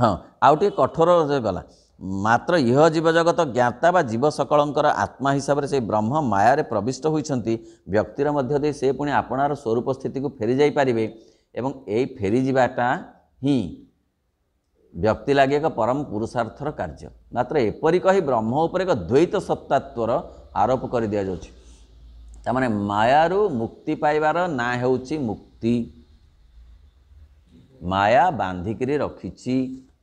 ହଁ ଆଉ ଟିକେ କଠୋର ଗଲା ମାତ୍ର ଇହ ଜୀବଜଗତ ଜ୍ଞାତା ବା ଜୀବ ସକଳଙ୍କର ଆତ୍ମା ହିସାବରେ ସେ ବ୍ରହ୍ମ ମାୟାରେ ପ୍ରବିଷ୍ଟ ହୋଇଛନ୍ତି ବ୍ୟକ୍ତିର ମଧ୍ୟ ଦେଇ ସେ ପୁଣି ଆପଣାର ସ୍ୱରୂପ ସ୍ଥିତିକୁ ଫେରିଯାଇପାରିବେ ଏବଂ ଏଇ ଫେରିଯିବାଟା ହିଁ ବ୍ୟକ୍ତି ଲାଗି ଏକ ପରମ ପୁରୁଷାର୍ଥର କାର୍ଯ୍ୟ ମାତ୍ର ଏପରି କହି ବ୍ରହ୍ମ ଉପରେ ଏକ ଦ୍ୱୈତ ସତ୍ତାତ୍ୱର ଆରୋପ କରି ଦିଆଯାଉଛି ତାମାନେ ମାୟାରୁ ମୁକ୍ତି ପାଇବାର ନାଁ ହେଉଛି ମୁକ୍ତି ମାୟା ବାନ୍ଧିକିରି ରଖିଛି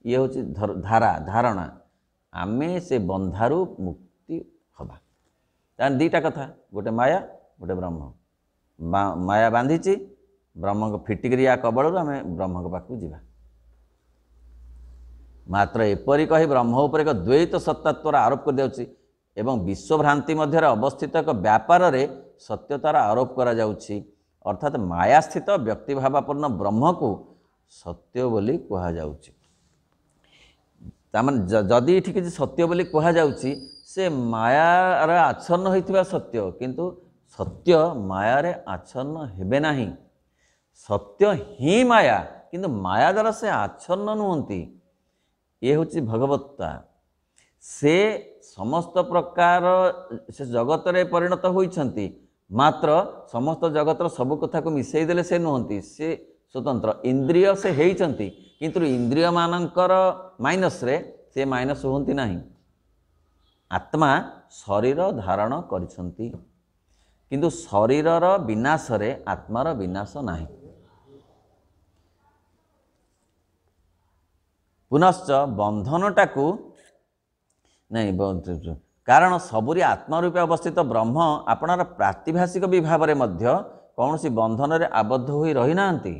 ଇଏ ହେଉଛି ଧାରା ଧାରଣା ଆମେ ସେ ବନ୍ଧାରୁ ମୁକ୍ତି ହେବା ତାହେଲେ ଦୁଇଟା କଥା ଗୋଟେ ମାୟା ଗୋଟେ ବ୍ରହ୍ମ ମାୟା ବାନ୍ଧିଛି ବ୍ରହ୍ମଙ୍କ ଫିଟିକିରିଆ କବଳରୁ ଆମେ ବ୍ରହ୍ମଙ୍କ ପାଖକୁ ଯିବା ମାତ୍ର ଏପରି କହି ବ୍ରହ୍ମ ଉପରେ ଏକ ଦ୍ୱୈତ ସତ୍ତାତ୍ୱର ଆରୋପ କରିଦେଉଛି ଏବଂ ବିଶ୍ୱଭ୍ରାନ୍ତି ମଧ୍ୟରେ ଅବସ୍ଥିତ ଏକ ବ୍ୟାପାରରେ ସତ୍ୟତାର ଆରୋପ କରାଯାଉଛି ଅର୍ଥାତ୍ ମାୟାସ୍ଥିତ ବ୍ୟକ୍ତିଭାବାପୂର୍ଣ୍ଣ ବ୍ରହ୍ମକୁ ସତ୍ୟ ବୋଲି କୁହାଯାଉଛି ତାମାନେ ଯଦି ଏଠି କିଛି ସତ୍ୟ ବୋଲି କୁହାଯାଉଛି ସେ ମାୟାର ଆଚ୍ଛନ୍ନ ହୋଇଥିବା ସତ୍ୟ କିନ୍ତୁ ସତ୍ୟ ମାୟାରେ ଆଚ୍ଛନ୍ନ ହେବେ ନାହିଁ ସତ୍ୟ ହିଁ ମାୟା କିନ୍ତୁ ମାୟା ଦ୍ୱାରା ସେ ଆଚ୍ଛନ୍ନ ନୁହନ୍ତି ଇଏ ହେଉଛି ଭଗବତ୍ତା ସେ ସମସ୍ତ ପ୍ରକାର ସେ ଜଗତରେ ପରିଣତ ହୋଇଛନ୍ତି ମାତ୍ର ସମସ୍ତ ଜଗତର ସବୁ କଥାକୁ ମିଶାଇ ଦେଲେ ସେ ନୁହନ୍ତି ସେ ସ୍ୱତନ୍ତ୍ର ଇନ୍ଦ୍ରିୟ ସେ ହେଇଛନ୍ତି କିନ୍ତୁ ଇନ୍ଦ୍ରିୟମାନଙ୍କର ମାଇନସ୍ରେ ସେ ମାଇନସ୍ ହୁଅନ୍ତି ନାହିଁ ଆତ୍ମା ଶରୀର ଧାରଣ କରିଛନ୍ତି କିନ୍ତୁ ଶରୀରର ବିନାଶରେ ଆତ୍ମାର ବିନାଶ ନାହିଁ ପୁନଶ୍ଚ ବନ୍ଧନଟାକୁ ନାଇଁ କାରଣ ସବୁରି ଆତ୍ମରୂପେ ଅବସ୍ଥିତ ବ୍ରହ୍ମ ଆପଣଙ୍କର ପ୍ରାତିଭାଷିକ ବିଭାବରେ ମଧ୍ୟ କୌଣସି ବନ୍ଧନରେ ଆବଦ୍ଧ ହୋଇ ରହିନାହାନ୍ତି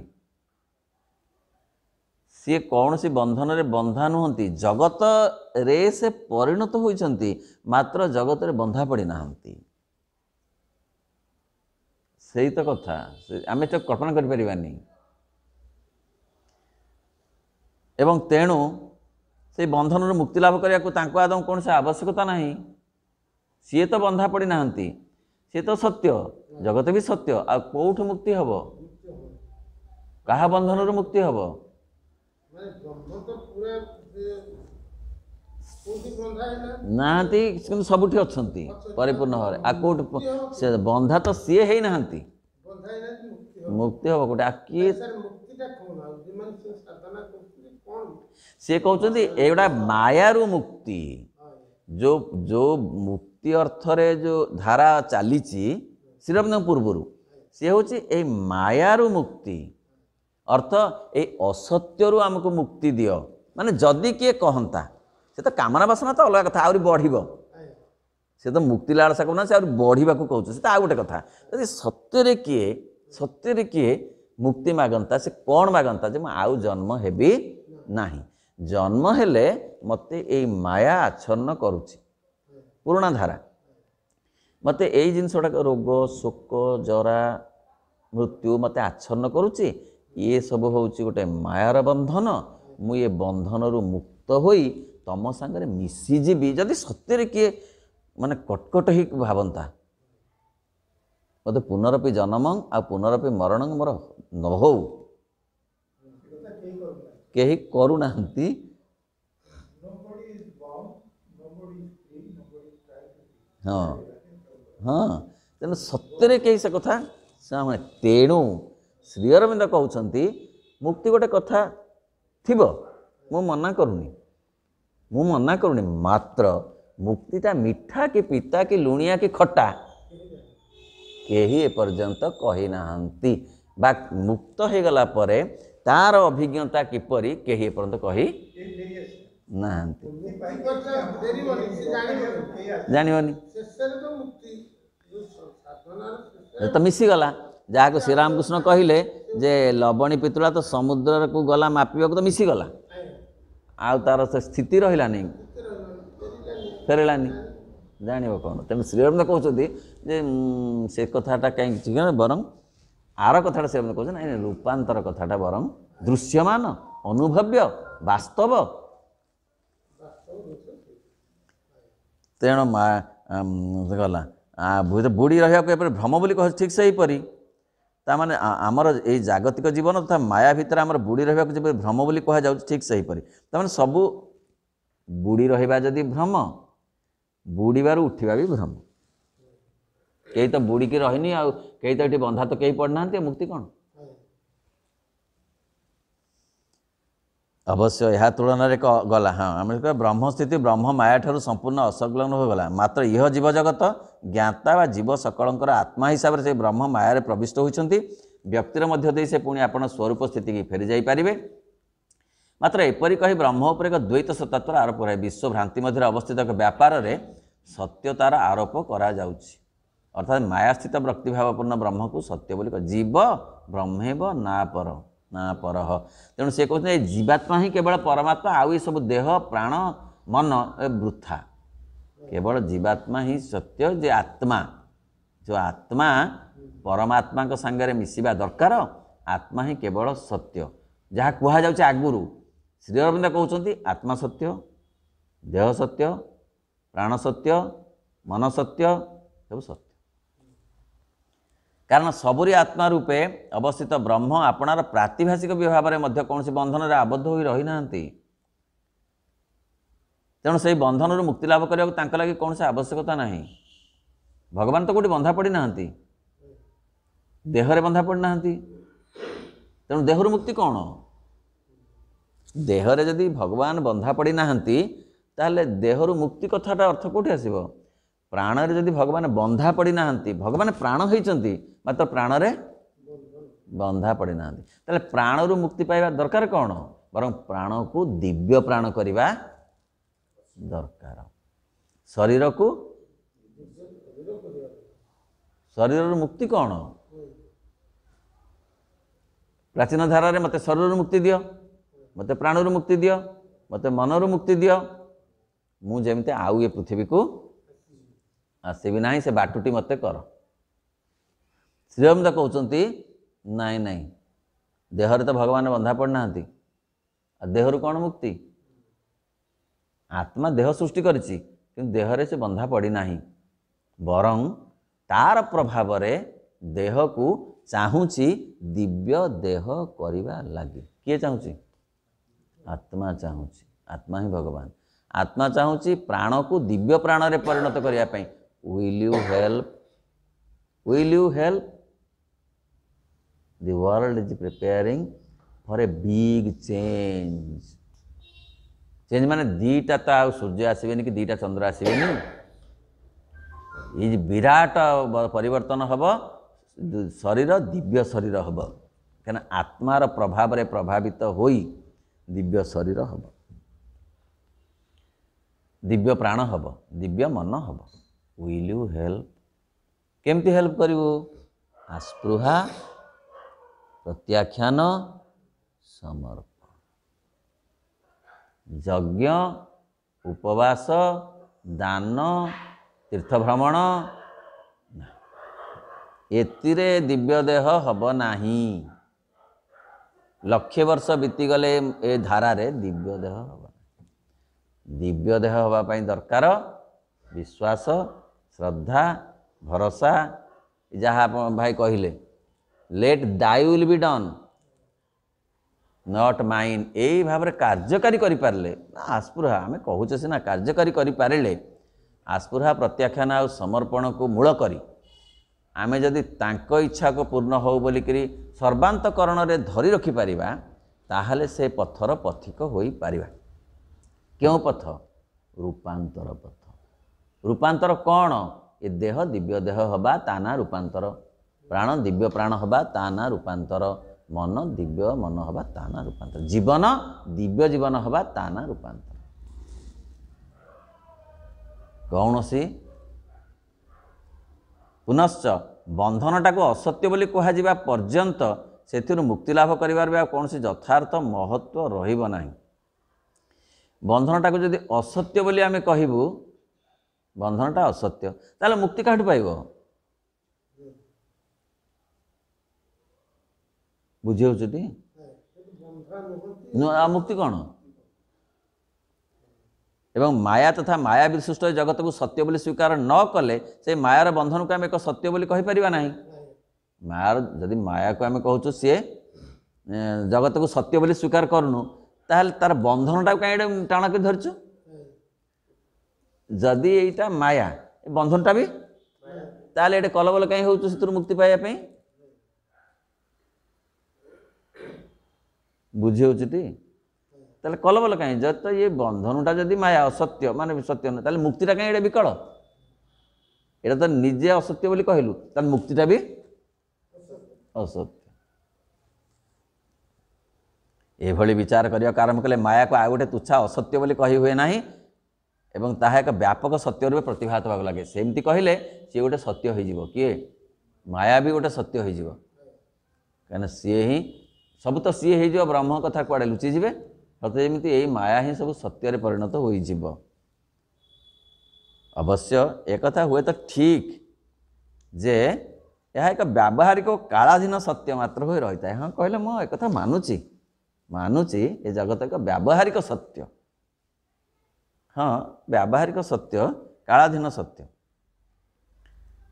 ସିଏ କୌଣସି ବନ୍ଧନରେ ବନ୍ଧା ନୁହନ୍ତି ଜଗତରେ ସେ ପରିଣତ ହୋଇଛନ୍ତି ମାତ୍ର ଜଗତରେ ବନ୍ଧା ପଡ଼ିନାହାନ୍ତି ସେଇ ତ କଥା ଆମେ ତ କଳ୍ପନା କରିପାରିବାନି ଏବଂ ତେଣୁ ସେ বন্ধনর ମୁକ୍ତି ଲାଭ କରିବାକୁ ତାଙ୍କୁ আদৌ କୌଣସି ଆବଶ୍ୟକତା ନାହିଁ ସିଏ ତ ବନ୍ଧା ପଡ଼ିନାହାନ୍ତି ସିଏ ତ ସତ୍ୟ সত্য ବି ସତ୍ୟ ଆଉ କେଉଁଠୁ ମୁକ୍ତି ହେବ କାହା ବନ୍ଧନରୁ ମୁକ୍ତି ହେବ ନାହାନ୍ତି କିନ୍ତୁ ସବୁଠି ଅଛନ୍ତି ପରିପୂର୍ଣ୍ଣ ଭାବରେ ଆଉ କେଉଁଠି ସେ ବନ୍ଧା ତ ସିଏ ହେଇନାହାନ୍ତି ମୁକ୍ତି ହବ ଗୋଟେ କିଏ ସିଏ କହୁଛନ୍ତି ଏଗୁଡ଼ା ମାୟାରୁ ମୁକ୍ତି ଯେଉଁ ଯେଉଁ ମୁକ୍ତି ଅର୍ଥରେ ଯେଉଁ ଧାରା ଚାଲିଛି ଶ୍ରୀରାମ ପୂର୍ବରୁ ସିଏ ହେଉଛି ଏଇ ମାୟାରୁ ମୁକ୍ତି ଅର୍ଥ ଏଇ ଅସତ୍ୟରୁ ଆମକୁ ମୁକ୍ତି ଦିଅ ମାନେ ଯଦି କିଏ କହନ୍ତା ସେ ତ କାମନା ବାସନା ତ ଅଲଗା କଥା ଆହୁରି ବଢ଼ିବ ସେ ତ ମୁକ୍ତି ଲାଳସା କହୁନା ସେ ଆହୁରି ବଢ଼ିବାକୁ କହୁଛି ସେ ତ ଆଉ ଗୋଟେ କଥା ଯଦି ସତ୍ୟରେ କିଏ ସତ୍ୟରେ କିଏ ମୁକ୍ତି ମାଗନ୍ତା ସେ କ'ଣ ମାଗନ୍ତା ଯେ ମୁଁ ଆଉ ଜନ୍ମ ହେବି ନାହିଁ ଜନ୍ମ ହେଲେ ମୋତେ ଏଇ ମାୟା ଆଚ୍ଛନ୍ନ କରୁଛି ପୁରୁଣା ଧାରା ମୋତେ ଏଇ ଜିନିଷଗୁଡ଼ାକ ରୋଗ ଶୋକ ଜରା ମୃତ୍ୟୁ ମୋତେ ଆଚ୍ଛନ୍ନ କରୁଛି ଇଏ ସବୁ ହେଉଛି ଗୋଟେ ମାୟାର ବନ୍ଧନ ମୁଁ ଏ ବନ୍ଧନରୁ ମୁକ୍ତ ହୋଇ ତୁମ ସାଙ୍ଗରେ ମିଶିଯିବି ଯଦି ସତ୍ୟରେ କିଏ ମାନେ କଟକଟ ହେଇ ଭାବନ୍ତା ମୋତେ ପୁନରପି ଜନ୍ମ ଆଉ ପୁନରପି ମରଣ ମୋର ନ ହଉ କେହି କରୁନାହାନ୍ତି ହଁ ହଁ ତେଣୁ ସତ୍ୟରେ କେହି ସେ କଥା ସେ ତେଣୁ ଶ୍ରୀ ଅରବିନ୍ଦ କହୁଛନ୍ତି ମୁକ୍ତି ଗୋଟେ କଥା ଥିବ ମୁଁ ମନା କରୁନି ମୁଁ ମନା କରୁନି ମାତ୍ର ମୁକ୍ତିଟା ମିଠା କି ପିତା କି ଲୁଣିଆ କି ଖଟା କେହି ଏପର୍ଯ୍ୟନ୍ତ କହିନାହାନ୍ତି ବା ମୁକ୍ତ ହୋଇଗଲା ପରେ ତାର ଅଭିଜ୍ଞତା କିପରି କେହି ଏପର୍ଯ୍ୟନ୍ତ କହି ନାହାନ୍ତି ଜାଣିବନି ତ ମିଶିଗଲା ଯାହାକୁ ଶ୍ରୀରାମକୃଷ୍ଣ କହିଲେ ଯେ ଲବଣୀ ପିତୁଳା ତ ସମୁଦ୍ରକୁ ଗଲା ମାପିବାକୁ ତ ମିଶିଗଲା ଆଉ ତା'ର ସେ ସ୍ଥିତି ରହିଲାନି ଫେରିଲାନି ଜାଣିବ କ'ଣ ତେଣୁ ଶ୍ରୀରାମ କହୁଛନ୍ତି ଯେ ସେ କଥାଟା କାହିଁକି ବରଂ ଆର କଥାଟା ଶ୍ରୀରାମ କହୁଛନ୍ତି ନାଇଁ ରୂପାନ୍ତର କଥାଟା ବରଂ ଦୃଶ୍ୟମାନ ଅନୁଭବ୍ୟ ବାସ୍ତବ ତେଣୁ ମା ଗଲା ବୁଢ଼ୀ ରହିବାକୁ ଏପରି ଭ୍ରମ ବୋଲି କହୁଛି ଠିକ୍ ସେହିପରି ତାମାନେ ଆମର ଏଇ ଜାଗତିକ ଜୀବନ ତଥା ମାୟା ଭିତରେ ଆମର ବୁଡ଼ି ରହିବାକୁ ଯେପରି ଭ୍ରମ ବୋଲି କୁହାଯାଉଛି ଠିକ୍ ସେହିପରି ତାମାନେ ସବୁ ବୁଡ଼ି ରହିବା ଯଦି ଭ୍ରମ ବୁଡ଼ିବାରୁ ଉଠିବା ବି ଭ୍ରମ କେହି ତ ବୁଡ଼ିକି ରହିନି ଆଉ କେହି ତ ଏଠି ବନ୍ଧା ତ କେହି ପଡ଼ିନାହାନ୍ତି ମୁକ୍ତି କ'ଣ ଅବଶ୍ୟ ଏହା ତୁଳନାରେ ଗଲା ହଁ ଆମେ କହିବା ବ୍ରହ୍ମସ୍ଥିତି ବ୍ରହ୍ମ ମାୟା ଠାରୁ ସମ୍ପୂର୍ଣ୍ଣ ଅସଂଲଗ୍ନ ହୋଇଗଲା ମାତ୍ର ଇହ ଜୀବ ଜଗତ ଜ୍ଞାତା ବା ଜୀବ ସକଳଙ୍କର ଆତ୍ମା ହିସାବରେ ସେ ବ୍ରହ୍ମ ମାୟାରେ ପ୍ରବିଷ୍ଟ ହୋଇଛନ୍ତି ବ୍ୟକ୍ତିର ମଧ୍ୟ ଦେଇ ସେ ପୁଣି ଆପଣ ସ୍ୱରୂପ ସ୍ଥିତିକି ଫେରିଯାଇପାରିବେ ମାତ୍ର ଏପରି କହି ବ୍ରହ୍ମ ଉପରେ ଏକ ଦ୍ୱୈତ ସତତ୍ତ୍ୱର ଆରୋପ ରହେ ବିଶ୍ୱ ଭ୍ରାନ୍ତି ମଧ୍ୟରେ ଅବସ୍ଥିତ ଏକ ବ୍ୟାପାରରେ ସତ୍ୟତାର ଆରୋପ କରାଯାଉଛି ଅର୍ଥାତ୍ ମାୟାସ୍ଥିତ ବ୍ୟକ୍ତିଭାବପୂର୍ଣ୍ଣ ବ୍ରହ୍ମକୁ ସତ୍ୟ ବୋଲି କହିବ ଜୀବ ବ୍ରହ୍ମେବ ନା ପର ନା ପରହ ତେଣୁ ସେ କହୁଛନ୍ତି ଏ ଜୀବାତ୍ମା ହିଁ କେବଳ ପରମାତ୍ମା ଆଉ ଏସବୁ ଦେହ ପ୍ରାଣ ମନ ଏ ବୃଥା କେବଳ ଜୀବାତ୍ମା ହିଁ ସତ୍ୟ ଯେ ଆତ୍ମା ଯେଉଁ ଆତ୍ମା ପରମାତ୍ମାଙ୍କ ସାଙ୍ଗରେ ମିଶିବା ଦରକାର ଆତ୍ମା ହିଁ କେବଳ ସତ୍ୟ ଯାହା କୁହାଯାଉଛି ଆଗରୁ ଶ୍ରୀ ଅରବିନ୍ଦ କହୁଛନ୍ତି ଆତ୍ମା ସତ୍ୟ ଦେହ ସତ୍ୟ ପ୍ରାଣ ସତ୍ୟ ମନ ସତ୍ୟ ସବୁ ସତ୍ୟ କାରଣ ସବୁରି ଆତ୍ମା ରୂପେ ଅବସ୍ଥିତ ବ୍ରହ୍ମ ଆପଣାର ପ୍ରାତିଭାଷିକ ବିଭାବରେ ମଧ୍ୟ କୌଣସି ବନ୍ଧନରେ ଆବଦ୍ଧ ହୋଇ ରହିନାହାନ୍ତି ତେଣୁ ସେହି ବନ୍ଧନରୁ ମୁକ୍ତି ଲାଭ କରିବାକୁ ତାଙ୍କ ଲାଗି କୌଣସି ଆବଶ୍ୟକତା ନାହିଁ ଭଗବାନ ତ କେଉଁଠି ବନ୍ଧା ପଡ଼ିନାହାନ୍ତି ଦେହରେ ବନ୍ଧା ପଡ଼ିନାହାନ୍ତି ତେଣୁ ଦେହରୁ ମୁକ୍ତି କ'ଣ ଦେହରେ ଯଦି ଭଗବାନ ବନ୍ଧା ପଡ଼ିନାହାନ୍ତି ତାହେଲେ ଦେହରୁ ମୁକ୍ତି କଥାଟା ଅର୍ଥ କେଉଁଠି ଆସିବ ପ୍ରାଣରେ ଯଦି ଭଗବାନ ବନ୍ଧା ପଡ଼ିନାହାନ୍ତି ଭଗବାନ ପ୍ରାଣ ହୋଇଛନ୍ତି ମାତ୍ର ପ୍ରାଣରେ ବନ୍ଧା ପଡ଼ିନାହାନ୍ତି ତାହେଲେ ପ୍ରାଣରୁ ମୁକ୍ତି ପାଇବା ଦରକାର କ'ଣ ବରଂ ପ୍ରାଣକୁ ଦିବ୍ୟ ପ୍ରାଣ କରିବା ଦରକାର ଶରୀରକୁ ଶରୀରରୁ ମୁକ୍ତି କ'ଣ ପ୍ରାଚୀନ ଧାରାରେ ମୋତେ ଶରୀରରୁ ମୁକ୍ତି ଦିଅ ମୋତେ ପ୍ରାଣରୁ ମୁକ୍ତି ଦିଅ ମୋତେ ମନରୁ ମୁକ୍ତି ଦିଅ ମୁଁ ଯେମିତି ଆଉ ଏ ପୃଥିବୀକୁ ଆସିବି ନାହିଁ ସେ ବାଟୁଟି ମୋତେ କର ଶ୍ରୀଅରବିନ୍ଦ କହୁଛନ୍ତି ନାଇଁ ନାଇଁ ଦେହରେ ତ ଭଗବାନ ବନ୍ଧା ପଡ଼ିନାହାନ୍ତି ଆଉ ଦେହରୁ କ'ଣ ମୁକ୍ତି ଆତ୍ମା ଦେହ ସୃଷ୍ଟି କରିଛି କିନ୍ତୁ ଦେହରେ ସେ ବନ୍ଧା ପଡ଼ିନାହିଁ ବରଂ ତା'ର ପ୍ରଭାବରେ ଦେହକୁ ଚାହୁଁଛି ଦିବ୍ୟ ଦେହ କରିବା ଲାଗି କିଏ ଚାହୁଁଛି ଆତ୍ମା ଚାହୁଁଛି ଆତ୍ମା ହିଁ ଭଗବାନ ଆତ୍ମା ଚାହୁଁଛି ପ୍ରାଣକୁ ଦିବ୍ୟ ପ୍ରାଣରେ ପରିଣତ କରିବା ପାଇଁ will you help will you help the world is preparing for a big change. Change means दीटा ता सूर्य आसीबनी कि दीटा चंद्र आसीबनी ये विराट परिवर्तन हबो शरीर दिव्य शरीर हबो कने आत्मा रा प्रभाव रे प्रभावित होई दिव्य शरीर हबो दिव्य प्राण हबो दिव्य मन हबो विल यू हेल्प केमती हेल्प करिवो अस्पृहा ପ୍ରତ୍ୟାଖ୍ୟାନ ସମର୍ପଣ ଯଜ୍ଞ ଉପବାସ ଦାନ ତୀର୍ଥ ଭ୍ରମଣ ଏଥିରେ ଦିବ୍ୟ ଦେହ ହେବ ନାହିଁ ଲକ୍ଷେ ବର୍ଷ ବିତିଗଲେ ଏ ଧାରାରେ ଦିବ୍ୟ ଦେହ ହେବ ଦିବ୍ୟ ଦେହ ହେବା ପାଇଁ ଦରକାର ବିଶ୍ୱାସ ଶ୍ରଦ୍ଧା ଭରସା ଯାହା ଭାଇ କହିଲେ let thy will be done not mine ଏଇ ଭାବରେ କାର୍ଯ୍ୟକାରୀ କରିପାରିଲେ ନା ଆସ୍ପୃହା ଆମେ କହୁଛେ ସିନା କାର୍ଯ୍ୟକାରୀ କରିପାରିଲେ ଆସ୍ପୃହା ପ୍ରତ୍ୟାଖ୍ୟାନ ଆଉ ସମର୍ପଣକୁ ମୂଳ କରି ଆମେ ଯଦି ତାଙ୍କ ଇଚ୍ଛାକୁ ପୂର୍ଣ୍ଣ ହେଉ ବୋଲିକରି ସର୍ବାନ୍ତକରଣରେ ଧରି ରଖିପାରିବା ତାହେଲେ ସେ ପଥର ପଥିକ ହୋଇପାରିବା କେଉଁ ପଥ ରୂପାନ୍ତର ପଥ ରୂପାନ୍ତର କ'ଣ ଏ ଦେହ ଦିବ୍ୟ ଦେହ ହେବା ତା ନାଁ ରୂପାନ୍ତର ପ୍ରାଣ ଦିବ୍ୟ ପ୍ରାଣ ହେବା ତା ନା ରୂପାନ୍ତର ମନ ଦିବ୍ୟ ମନ ହେବା ତା ନା ରୂପାନ୍ତର ଜୀବନ ଦିବ୍ୟ ଜୀବନ ହେବା ତା ନା ରୂପାନ୍ତର କୌଣସି ପୁନଶ୍ଚ ବନ୍ଧନଟାକୁ ଅସତ୍ୟ ବୋଲି କୁହାଯିବା ପର୍ଯ୍ୟନ୍ତ ସେଥିରୁ ମୁକ୍ତି ଲାଭ କରିବାର ବି ଆଉ କୌଣସି ଯଥାର୍ଥ ମହତ୍ଵ ରହିବ ନାହିଁ ବନ୍ଧନଟାକୁ ଯଦି ଅସତ୍ୟ ବୋଲି ଆମେ କହିବୁ ବନ୍ଧନଟା ଅସତ୍ୟ ତାହେଲେ ମୁକ୍ତି କାଠୁ ପାଇବ ବୁଝି ହେଉଛନ୍ତି ଟି ନୂଆ ମୁକ୍ତି କ'ଣ ଏବଂ ମାୟା ତଥା ମାୟା ବିଶିଷ୍ଟ ଜଗତକୁ ସତ୍ୟ ବୋଲି ସ୍ୱୀକାର ନ କଲେ ସେ ମାୟାର ବନ୍ଧନକୁ ଆମେ ଏକ ସତ୍ୟ ବୋଲି କହିପାରିବା ନାହିଁ ମାୟାର ଯଦି ମାୟାକୁ ଆମେ କହୁଛୁ ସିଏ ଜଗତକୁ ସତ୍ୟ ବୋଲି ସ୍ୱୀକାର କରୁନୁ ତାହେଲେ ତାର ବନ୍ଧନଟାକୁ କାହିଁ ଏଇଟା ଟାଣ କରି ଧରିଛୁ ଯଦି ଏଇଟା ମାୟା ବନ୍ଧନଟା ବି ତାହେଲେ ଏଇଟା କଲବଲ କାହିଁ ହେଉଛୁ ସେଥିରୁ ମୁକ୍ତି ପାଇବା ପାଇଁ বুঝে হচ্ছে তাহলে কলবল কাই যত ইয়ে বন্ধনটা যদি মায়া অসত্য মানে সত্য নয় তাহলে মুক্তিটা কাই এটা বিকল এটা তো নিজে অসত্য বলে কহিলু তাহলে মুক্তিটা বি অসত্য ଏଭଳି ବିଚାର କରିବା ଆରମ୍ଭ କଲେ ମାୟାକୁ ଆଉ ଗୋଟେ ତୁଚ୍ଛା ଅସତ୍ୟ ବୋଲି କହି ହୁଏ ନାହିଁ ଏବଂ ତାହା ଏକ ବ୍ୟାପକ ସତ୍ୟ ରୂପେ ପ୍ରତିଭାତ ହେବାକୁ ଲାଗେ ସେମିତି କହିଲେ ସିଏ ଗୋଟେ ସତ୍ୟ ହୋଇଯିବ କିଏ ମାୟା ବି ଗୋଟେ ସତ୍ୟ ହୋଇଯିବ କାରଣ ସିଏ ହିଁ ସବୁ ତ ସିଏ ହେଇଯିବ ବ୍ରହ୍ମ କଥା କୁଆଡ଼େ ଲୁଚିଯିବେ ମୋତେ ଯେମିତି ଏଇ ମାୟା ହିଁ ସବୁ ସତ୍ୟରେ ପରିଣତ ହୋଇଯିବ ଅବଶ୍ୟ ଏକଥା ତ ଠିକ୍ ଯେ ଏହା ଏକ ବ୍ୟବହାରିକ କାଳାଧୀନ ସତ୍ୟ ମାତ୍ର ହୋଇ ରହିଥାଏ ହଁ କହିଲେ ମୁଁ ଏକଥା ମାନୁଛି ମାନୁଛି ଏ ଜଗତ ଏକ ବ୍ୟବହାରିକ ସତ୍ୟ ହଁ ବ୍ୟବହାରିକ ସତ୍ୟ କାଳାଧୀନ ସତ୍ୟ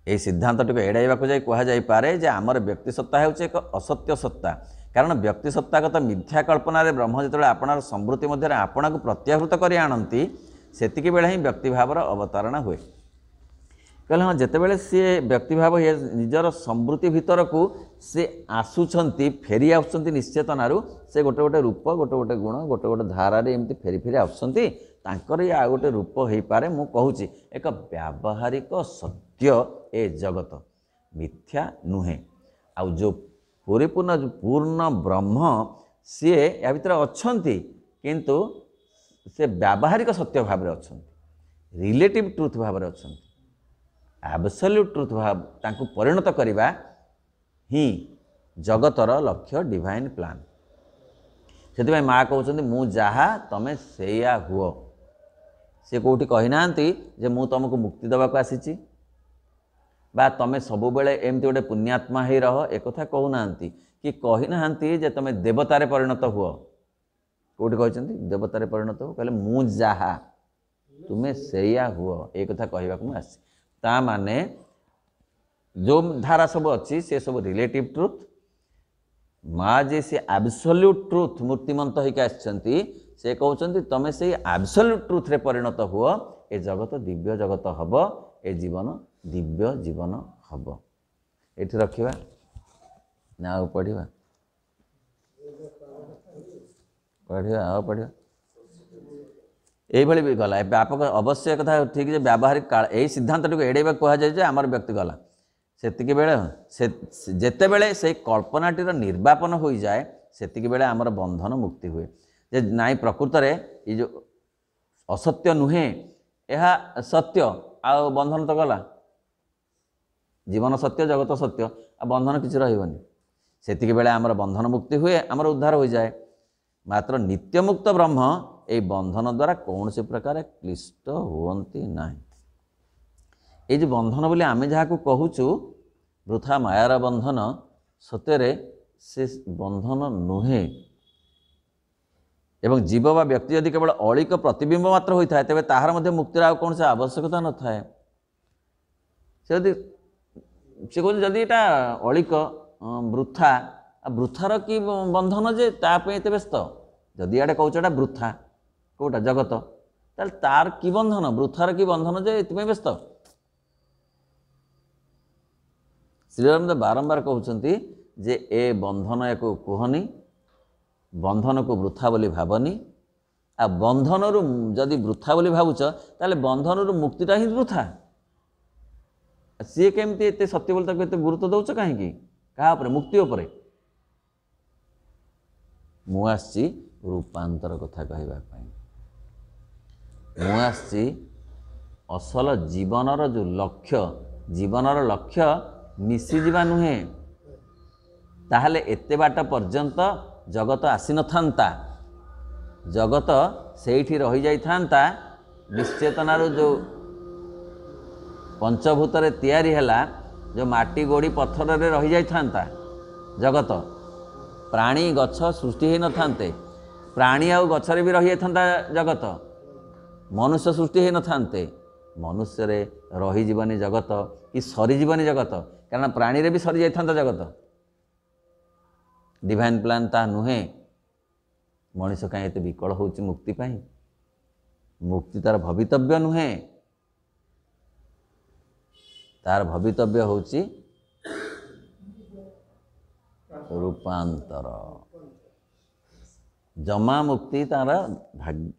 ଏହି ସିଦ୍ଧାନ୍ତଟିକୁ ଏଡ଼ାଇବାକୁ ଯାଇ କୁହାଯାଇପାରେ ଯେ ଆମର ବ୍ୟକ୍ତି ସତ୍ତା ହେଉଛି ଏକ ଅସତ୍ୟ ସତ୍ତା କାରଣ ବ୍ୟକ୍ତି ସତ୍ତାଗତ ମିଥ୍ୟା କଳ୍ପନାରେ ବ୍ରହ୍ମ ଯେତେବେଳେ ଆପଣଙ୍କ ସମୃତି ମଧ୍ୟରେ ଆପଣଙ୍କୁ ପ୍ରତ୍ୟାହୃତ କରି ଆଣନ୍ତି ସେତିକିବେଳେ ହିଁ ବ୍ୟକ୍ତିଭାବର ଅବତାରଣା ହୁଏ କହିଲେ ହଁ ଯେତେବେଳେ ସିଏ ବ୍ୟକ୍ତିଭାବ ହୁଏ ନିଜର ସମୃତି ଭିତରକୁ ସେ ଆସୁଛନ୍ତି ଫେରି ଆସୁଛନ୍ତି ନିଶ୍ଚେତନାରୁ ସେ ଗୋଟେ ଗୋଟେ ରୂପ ଗୋଟେ ଗୋଟେ ଗୁଣ ଗୋଟେ ଗୋଟେ ଧାରାରେ ଏମିତି ଫେରି ଫେରି ଆସୁଛନ୍ତି ତାଙ୍କର ଆଉ ଗୋଟେ ରୂପ ହେଇପାରେ ମୁଁ କହୁଛି ଏକ ବ୍ୟବହାରିକ ସତ୍ୟ ଏ ଜଗତ ମିଥ୍ୟା ନୁହେଁ ଆଉ ଯେଉଁ ପରିପୂର୍ଣ୍ଣ ପୂର୍ଣ୍ଣ ବ୍ରହ୍ମ ସିଏ ୟା ଭିତରେ ଅଛନ୍ତି କିନ୍ତୁ ସେ ବ୍ୟାବହାରିକ ସତ୍ୟ ଭାବରେ ଅଛନ୍ତି ରିଲେଟିଭ୍ ଟ୍ରୁଥ୍ ଭାବରେ ଅଛନ୍ତି ଆବସଲ୍ୟୁଟ୍ ଟ୍ରୁଥ୍ ଭାବ ତାଙ୍କୁ ପରିଣତ କରିବା ହିଁ ଜଗତର ଲକ୍ଷ୍ୟ ଡିଭାଇନ୍ ପ୍ଲାନ୍ ସେଥିପାଇଁ ମା' କହୁଛନ୍ତି ମୁଁ ଯାହା ତମେ ସେଇଆ ହୁଅ ସେ କେଉଁଠି କହିନାହାନ୍ତି ଯେ ମୁଁ ତୁମକୁ ମୁକ୍ତି ଦେବାକୁ ଆସିଛି ବା ତୁମେ ସବୁବେଳେ ଏମିତି ଗୋଟେ ପୁଣ୍ୟାତ୍ମା ହେଇ ରହ ଏକଥା କହୁନାହାନ୍ତି କି କହିନାହାନ୍ତି ଯେ ତୁମେ ଦେବତାରେ ପରିଣତ ହୁଅ କେଉଁଠି କହିଛନ୍ତି ଦେବତାରେ ପରିଣତ ହୁଅ କହିଲେ ମୁଁ ଯାହା ତୁମେ ସେଇଆ ହୁଅ ଏ କଥା କହିବାକୁ ମୁଁ ଆସିଛି ତା ମାନେ ଯେଉଁ ଧାରା ସବୁ ଅଛି ସେ ସବୁ ରିଲେଟିଭ୍ ଟ୍ରୁଥ୍ ମା ଯେ ସେ ଆବସଲ୍ୟୁଟ୍ ଟ୍ରୁଥ୍ ମୂର୍ତ୍ତିମନ୍ତ ହେଇକି ଆସିଛନ୍ତି ସେ କହୁଛନ୍ତି ତୁମେ ସେଇ ଆବସଲ୍ୟୁଟ୍ ଟ୍ରୁଥ୍ରେ ପରିଣତ ହୁଅ ଏ ଜଗତ ଦିବ୍ୟ ଜଗତ ହେବ ଏ ଜୀବନ ଦିବ୍ୟ ଜୀବନ ହେବ ଏଠି ରଖିବା ନା ଆଉ ପଢ଼ିବା ପଢ଼ିବା ଆଉ ପଢ଼ିବା এইভাবে গলা ব্যাপক অবশ্যই কথা ঠিক যে ব্যবহারিক কাল এই সিদ্ধান্তটিকে এড়াইবা কুহযায় যে আমার ব্যক্তি গলা সেতিকি বেড়ে যেতবে সেই কল্পনাটির নির্বাপন হয়ে যায় সেতিকি বেড়ে আমার বন্ধন মুক্তি হুয়ে যে নাই প্রকৃতরে এই যে অসত্য নুহে এহা সত্য আও বন্ধন তো গলা ଜୀବନ ସତ୍ୟ ଜଗତ ସତ୍ୟ ଆଉ ବନ୍ଧନ କିଛି ରହିବନି ସେତିକିବେଳେ ଆମର ବନ୍ଧନ ମୁକ୍ତି ହୁଏ ଆମର ଉଦ୍ଧାର ହୋଇଯାଏ ମାତ୍ର ନିତ୍ୟମୁକ୍ତ ବ୍ରହ୍ମ ଏଇ ବନ୍ଧନ ଦ୍ୱାରା କୌଣସି ପ୍ରକାର କ୍ଲିଷ୍ଟ ହୁଅନ୍ତି ନାହିଁ ଏଇ ଯେ ବନ୍ଧନ ବୋଲି ଆମେ ଯାହାକୁ କହୁଛୁ ବୃଥା ମାୟାର ବନ୍ଧନ ସତ୍ୟରେ ସେ ବନ୍ଧନ ନୁହେଁ ଏବଂ ଜୀବ ବା ବ୍ୟକ୍ତି ଯଦି କେବଳ ଅଳିକ ପ୍ରତିବିମ୍ବ ମାତ୍ର ହୋଇଥାଏ ତେବେ ତାହାର ମଧ୍ୟ ମୁକ୍ତିର ଆଉ କୌଣସି ଆବଶ୍ୟକତା ନଥାଏ ସେ ଯଦି ସେ କହୁଛନ୍ତି ଯଦି ଏଇଟା ଅଳିକ ବୃଥା ବୃଥାର କି ବନ୍ଧନ ଯେ ତା ପାଇଁ ଏତେ ବ୍ୟସ୍ତ ଯଦି ଇଆଡ଼େ କହୁଛ ଏଇଟା ବୃଥା କେଉଁଟା ଜଗତ ତାହେଲେ ତାର କି ବନ୍ଧନ ବୃଥାର କି ବନ୍ଧନ ଯେ ଏଥିପାଇଁ ବ୍ୟସ୍ତ ଶ୍ରୀରାମଦେବ ବାରମ୍ବାର କହୁଛନ୍ତି ଯେ ଏ ବନ୍ଧନ ଏହାକୁ କୁହନି ବନ୍ଧନକୁ ବୃଥା ବୋଲି ଭାବନି ଆଉ ବନ୍ଧନରୁ ଯଦି ବୃଥା ବୋଲି ଭାବୁଛ ତାହେଲେ ବନ୍ଧନରୁ ମୁକ୍ତିଟା ହିଁ ବୃଥା ସିଏ କେମିତି ଏତେ ସତ୍ୟ ବୋଲି ତାକୁ ଏତେ ଗୁରୁତ୍ୱ ଦେଉଛ କାହିଁକି କାହା ଉପରେ ମୁକ୍ତି ଉପରେ ମୁଁ ଆସିଛି ରୂପାନ୍ତର କଥା କହିବା ପାଇଁ ମୁଁ ଆସିଛି ଅସଲ ଜୀବନର ଯେଉଁ ଲକ୍ଷ୍ୟ ଜୀବନର ଲକ୍ଷ୍ୟ ମିଶିଯିବା ନୁହେଁ ତାହେଲେ ଏତେ ବାଟ ପର୍ଯ୍ୟନ୍ତ ଜଗତ ଆସିନଥାନ୍ତା ଜଗତ ସେଇଠି ରହିଯାଇଥାନ୍ତା ନିଶ୍ଚେତନାରୁ ଯେଉଁ ପଞ୍ଚଭୂତରେ ତିଆରି ହେଲା ଯେଉଁ ମାଟି ଗୋଡ଼ି ପଥରରେ ରହିଯାଇଥାନ୍ତା ଜଗତ ପ୍ରାଣୀ ଗଛ ସୃଷ୍ଟି ହୋଇନଥାନ୍ତେ ପ୍ରାଣୀ ଆଉ ଗଛରେ ବି ରହିଯାଇଥାନ୍ତା ଜଗତ ମନୁଷ୍ୟ ସୃଷ୍ଟି ହୋଇନଥାନ୍ତେ ମନୁଷ୍ୟରେ ରହିଯିବନି ଜଗତ କି ସରିଯିବନି ଜଗତ କାରଣ ପ୍ରାଣୀରେ ବି ସରିଯାଇଥାନ୍ତା ଜଗତ ଡିଭାଇନ୍ ପ୍ଲାନ୍ ତାହା ନୁହେଁ ମଣିଷ କାହିଁ ଏତେ ବିକଳ ହେଉଛି ମୁକ୍ତି ପାଇଁ ମୁକ୍ତି ତା'ର ଭବିତବ୍ୟ ନୁହେଁ ତାର ଭବିତବ୍ୟ ହେଉଛି ରୂପାନ୍ତର ଜମା ମୁକ୍ତି ତାର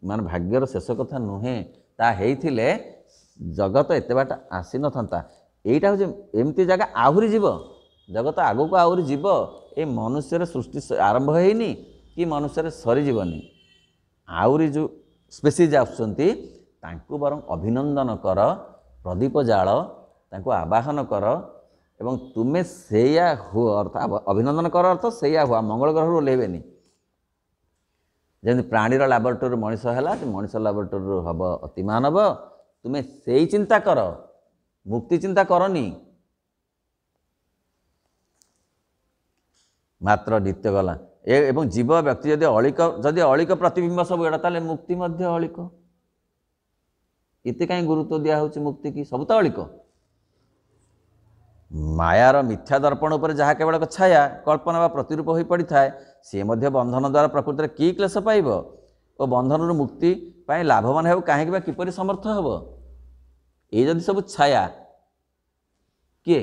ମାନେ ଭାଗ୍ୟର ଶେଷ କଥା ନୁହେଁ ତା ହେଇଥିଲେ ଜଗତ ଏତେ ବାଟ ଆସିନଥାନ୍ତା ଏଇଟା ହେଉଛି ଏମିତି ଜାଗା ଆହୁରି ଯିବ ଜଗତ ଆଗକୁ ଆହୁରି ଯିବ ଏ ମନୁଷ୍ୟର ସୃଷ୍ଟି ଆରମ୍ଭ ହେଇନି କି ମନୁଷ୍ୟର ସରିଯିବନି ଆହୁରି ଯେଉଁ ସ୍ପେସିଜ୍ ଆସୁଛନ୍ତି ତାଙ୍କୁ ବରଂ ଅଭିନନ୍ଦନ କର ପ୍ରଦୀପ ଜାଳ ତାଙ୍କୁ ଆବାହନ କର ଏବଂ ତୁମେ ସେଇଆ ହୁଅ ଅର୍ଥ ଅଭିନନ୍ଦନ କର ଅର୍ଥ ସେଇଆ ହୁଅ ମଙ୍ଗଳ ଗ୍ରହରୁ ଓହ୍ଲେଇବେନି ଯେମିତି ପ୍ରାଣୀର ଲାବୋରେଟୋରୀରୁ ମଣିଷ ହେଲା ସେ ମଣିଷ ଲାବୋରେଟୋରୀରୁ ହେବ ଅତି ମାନବ ତୁମେ ସେଇ ଚିନ୍ତା କର ମୁକ୍ତି ଚିନ୍ତା କରନି ମାତ୍ର ନିତ୍ୟ ଗଲା ଏ ଏବଂ ଜୀବ ବ୍ୟକ୍ତି ଯଦି ଅଳିକ ଯଦି ଅଳିକ ପ୍ରତିବିମ୍ବ ସବୁ ଏଡ଼ା ତାହେଲେ ମୁକ୍ତି ମଧ୍ୟ ଅଳିକ ଏତେ କାହିଁ ଗୁରୁତ୍ୱ ଦିଆହେଉଛି ମୁକ୍ତି କି ସବୁ ତ ଅଳିକ ମାୟାର ମିଥ୍ୟା ଦର୍ପଣ ଉପରେ ଯାହା କେବଳ ଏକ ଛାୟା କଳ୍ପନା ବା ପ୍ରତିରୂପ ହୋଇ ପଡ଼ିଥାଏ ସିଏ ମଧ୍ୟ ବନ୍ଧନ ଦ୍ୱାରା ପ୍ରକୃତିରେ କି କ୍ଲେଶ ପାଇବ ଓ ବନ୍ଧନରୁ ମୁକ୍ତି ପାଇଁ ଲାଭବାନ ହେବ କାହିଁକି ବା କିପରି ସମର୍ଥ ହେବ ଏ ଯଦି ସବୁ ଛାୟା କିଏ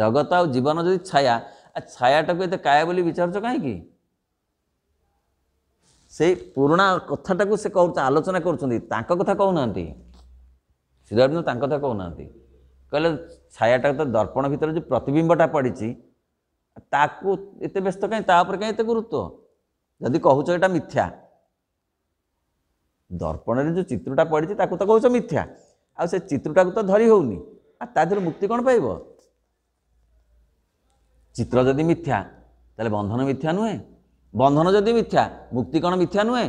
ଜଗତ ଆଉ ଜୀବନ ଯଦି ଛାୟା ଛାୟାଟାକୁ ଏତେ କାୟା ବୋଲି ବିଚାରୁଛ କାହିଁକି ସେଇ ପୁରୁଣା କଥାଟାକୁ ସେ କହୁଛ ଆଲୋଚନା କରୁଛନ୍ତି ତାଙ୍କ କଥା କହୁନାହାନ୍ତି ଶ୍ରୀରବିନ୍ଦ ତାଙ୍କ କଥା କହୁନାହାନ୍ତି କହିଲେ ছায়াটা তো দর্পণ ভিতরে যে ପ୍ରତିବିମ୍ବଟା ପଡ଼ିଛି ତାକୁ ଏତେ ବ୍ୟସ୍ତ କାହିଁ ତା ଉପରେ କାହିଁ ଏତେ ଗୁରୁତ୍ୱ ଯଦି କହୁଛ ଏଇଟା ମିଥ୍ୟା ଦର୍ପଣରେ ଯେଉଁ ଚିତ୍ରଟା ପଡ଼ିଛି ତାକୁ ତ କହୁଛ ମିଥ୍ୟା ଆଉ ସେ ଚିତ୍ରଟାକୁ ତ ଧରି ହେଉନି ଆଉ ତା ଦେହରୁ ମୁକ୍ତି କ'ଣ ପାଇବ ଚିତ୍ର ଯଦି ମିଥ୍ୟା ତାହେଲେ ବନ୍ଧନ ମିଥ୍ୟା ନୁହେଁ ବନ୍ଧନ ଯଦି ମିଥ୍ୟା ମୁକ୍ତି କ'ଣ ମିଥ୍ୟା ନୁହେଁ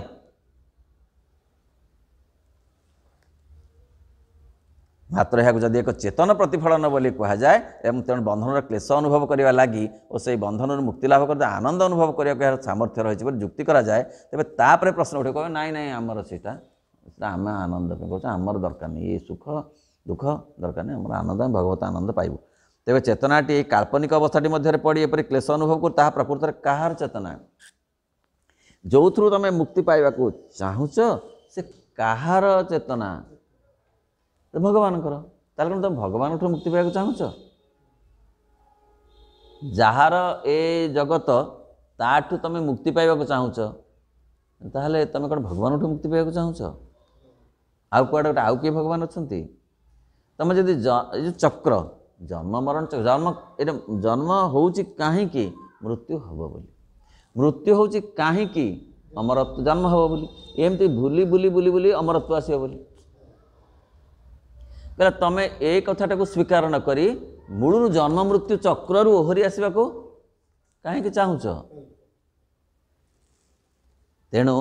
ମାତ୍ର ଏହାକୁ ଯଦି ଏକ ଚେତନ ପ୍ରତିଫଳନ ବୋଲି କୁହାଯାଏ ଏବଂ ତେଣୁ ବନ୍ଧନର କ୍ଲେଶ ଅନୁଭବ କରିବା ଲାଗି ଓ ସେହି ବନ୍ଧନରୁ ମୁକ୍ତି ଲାଭ କରିଦେ ଆନନ୍ଦ ଅନୁଭବ କରିବାକୁ ଏହାର ସାମର୍ଥ୍ୟ ରହିଛି ବୋଲି ଯୁକ୍ତି କରାଯାଏ ତେବେ ତାପରେ ପ୍ରଶ୍ନ ଉଠେ କହିବେ ନାଇଁ ନାଇଁ ଆମର ସେଇଟା ସେଇଟା ଆମେ ଆନନ୍ଦ ପାଇଁ କହୁଛୁ ଆମର ଦରକାର ନାହିଁ ଏଇ ସୁଖ ଦୁଃଖ ଦରକାର ନାହିଁ ଆମର ଆନନ୍ଦ ଆମେ ଭଗବତ ଆନନ୍ଦ ପାଇବୁ ତେବେ ଚେତନାଟି ଏହି କାଳ୍ପନିକ ଅବସ୍ଥାଟି ମଧ୍ୟରେ ପଡ଼ି ଏପରି କ୍ଲେଶ ଅନୁଭବ କରୁ ତାହା ପ୍ରକୃତରେ କାହାର ଚେତନା ଯେଉଁଥିରୁ ତୁମେ ମୁକ୍ତି ପାଇବାକୁ ଚାହୁଁଛ ସେ କାହାର ଚେତନା ଭଗବାନଙ୍କର ତାହେଲେ କ'ଣ ତୁମେ ଭଗବାନଙ୍କଠୁ ମୁକ୍ତି ପାଇବାକୁ ଚାହୁଁଛ ଯାହାର ଏ ଜଗତ ତାଠୁ ତୁମେ ମୁକ୍ତି ପାଇବାକୁ ଚାହୁଁଛ ତାହେଲେ ତୁମେ କ'ଣ ଭଗବାନଙ୍କଠୁ ମୁକ୍ତି ପାଇବାକୁ ଚାହୁଁଛ ଆଉ କୁଆଡ଼େ ଗୋଟେ ଆଉ କିଏ ଭଗବାନ ଅଛନ୍ତି ତୁମେ ଯଦି ଏ ଯେଉଁ ଚକ୍ର ଜନ୍ମ ମରଣ ଜନ୍ମ ଏଇଟା ଜନ୍ମ ହେଉଛି କାହିଁକି ମୃତ୍ୟୁ ହେବ ବୋଲି ମୃତ୍ୟୁ ହେଉଛି କାହିଁକି ଅମରତ୍ୱ ଜନ୍ମ ହେବ ବୋଲି ଏମିତି ଭୁଲି ବୁଲି ବୁଲି ବୁଲି ଅମରତ୍ୱ ଆସିବ ବୋଲି ବେଲେ ତୁମେ ଏ କଥାଟାକୁ ସ୍ୱୀକାର ନ କରି ମୂଳରୁ ଜନ୍ମ ମୃତ୍ୟୁ ଚକ୍ରରୁ ଓହରି ଆସିବାକୁ କାହିଁକି ଚାହୁଁଛ ତେଣୁ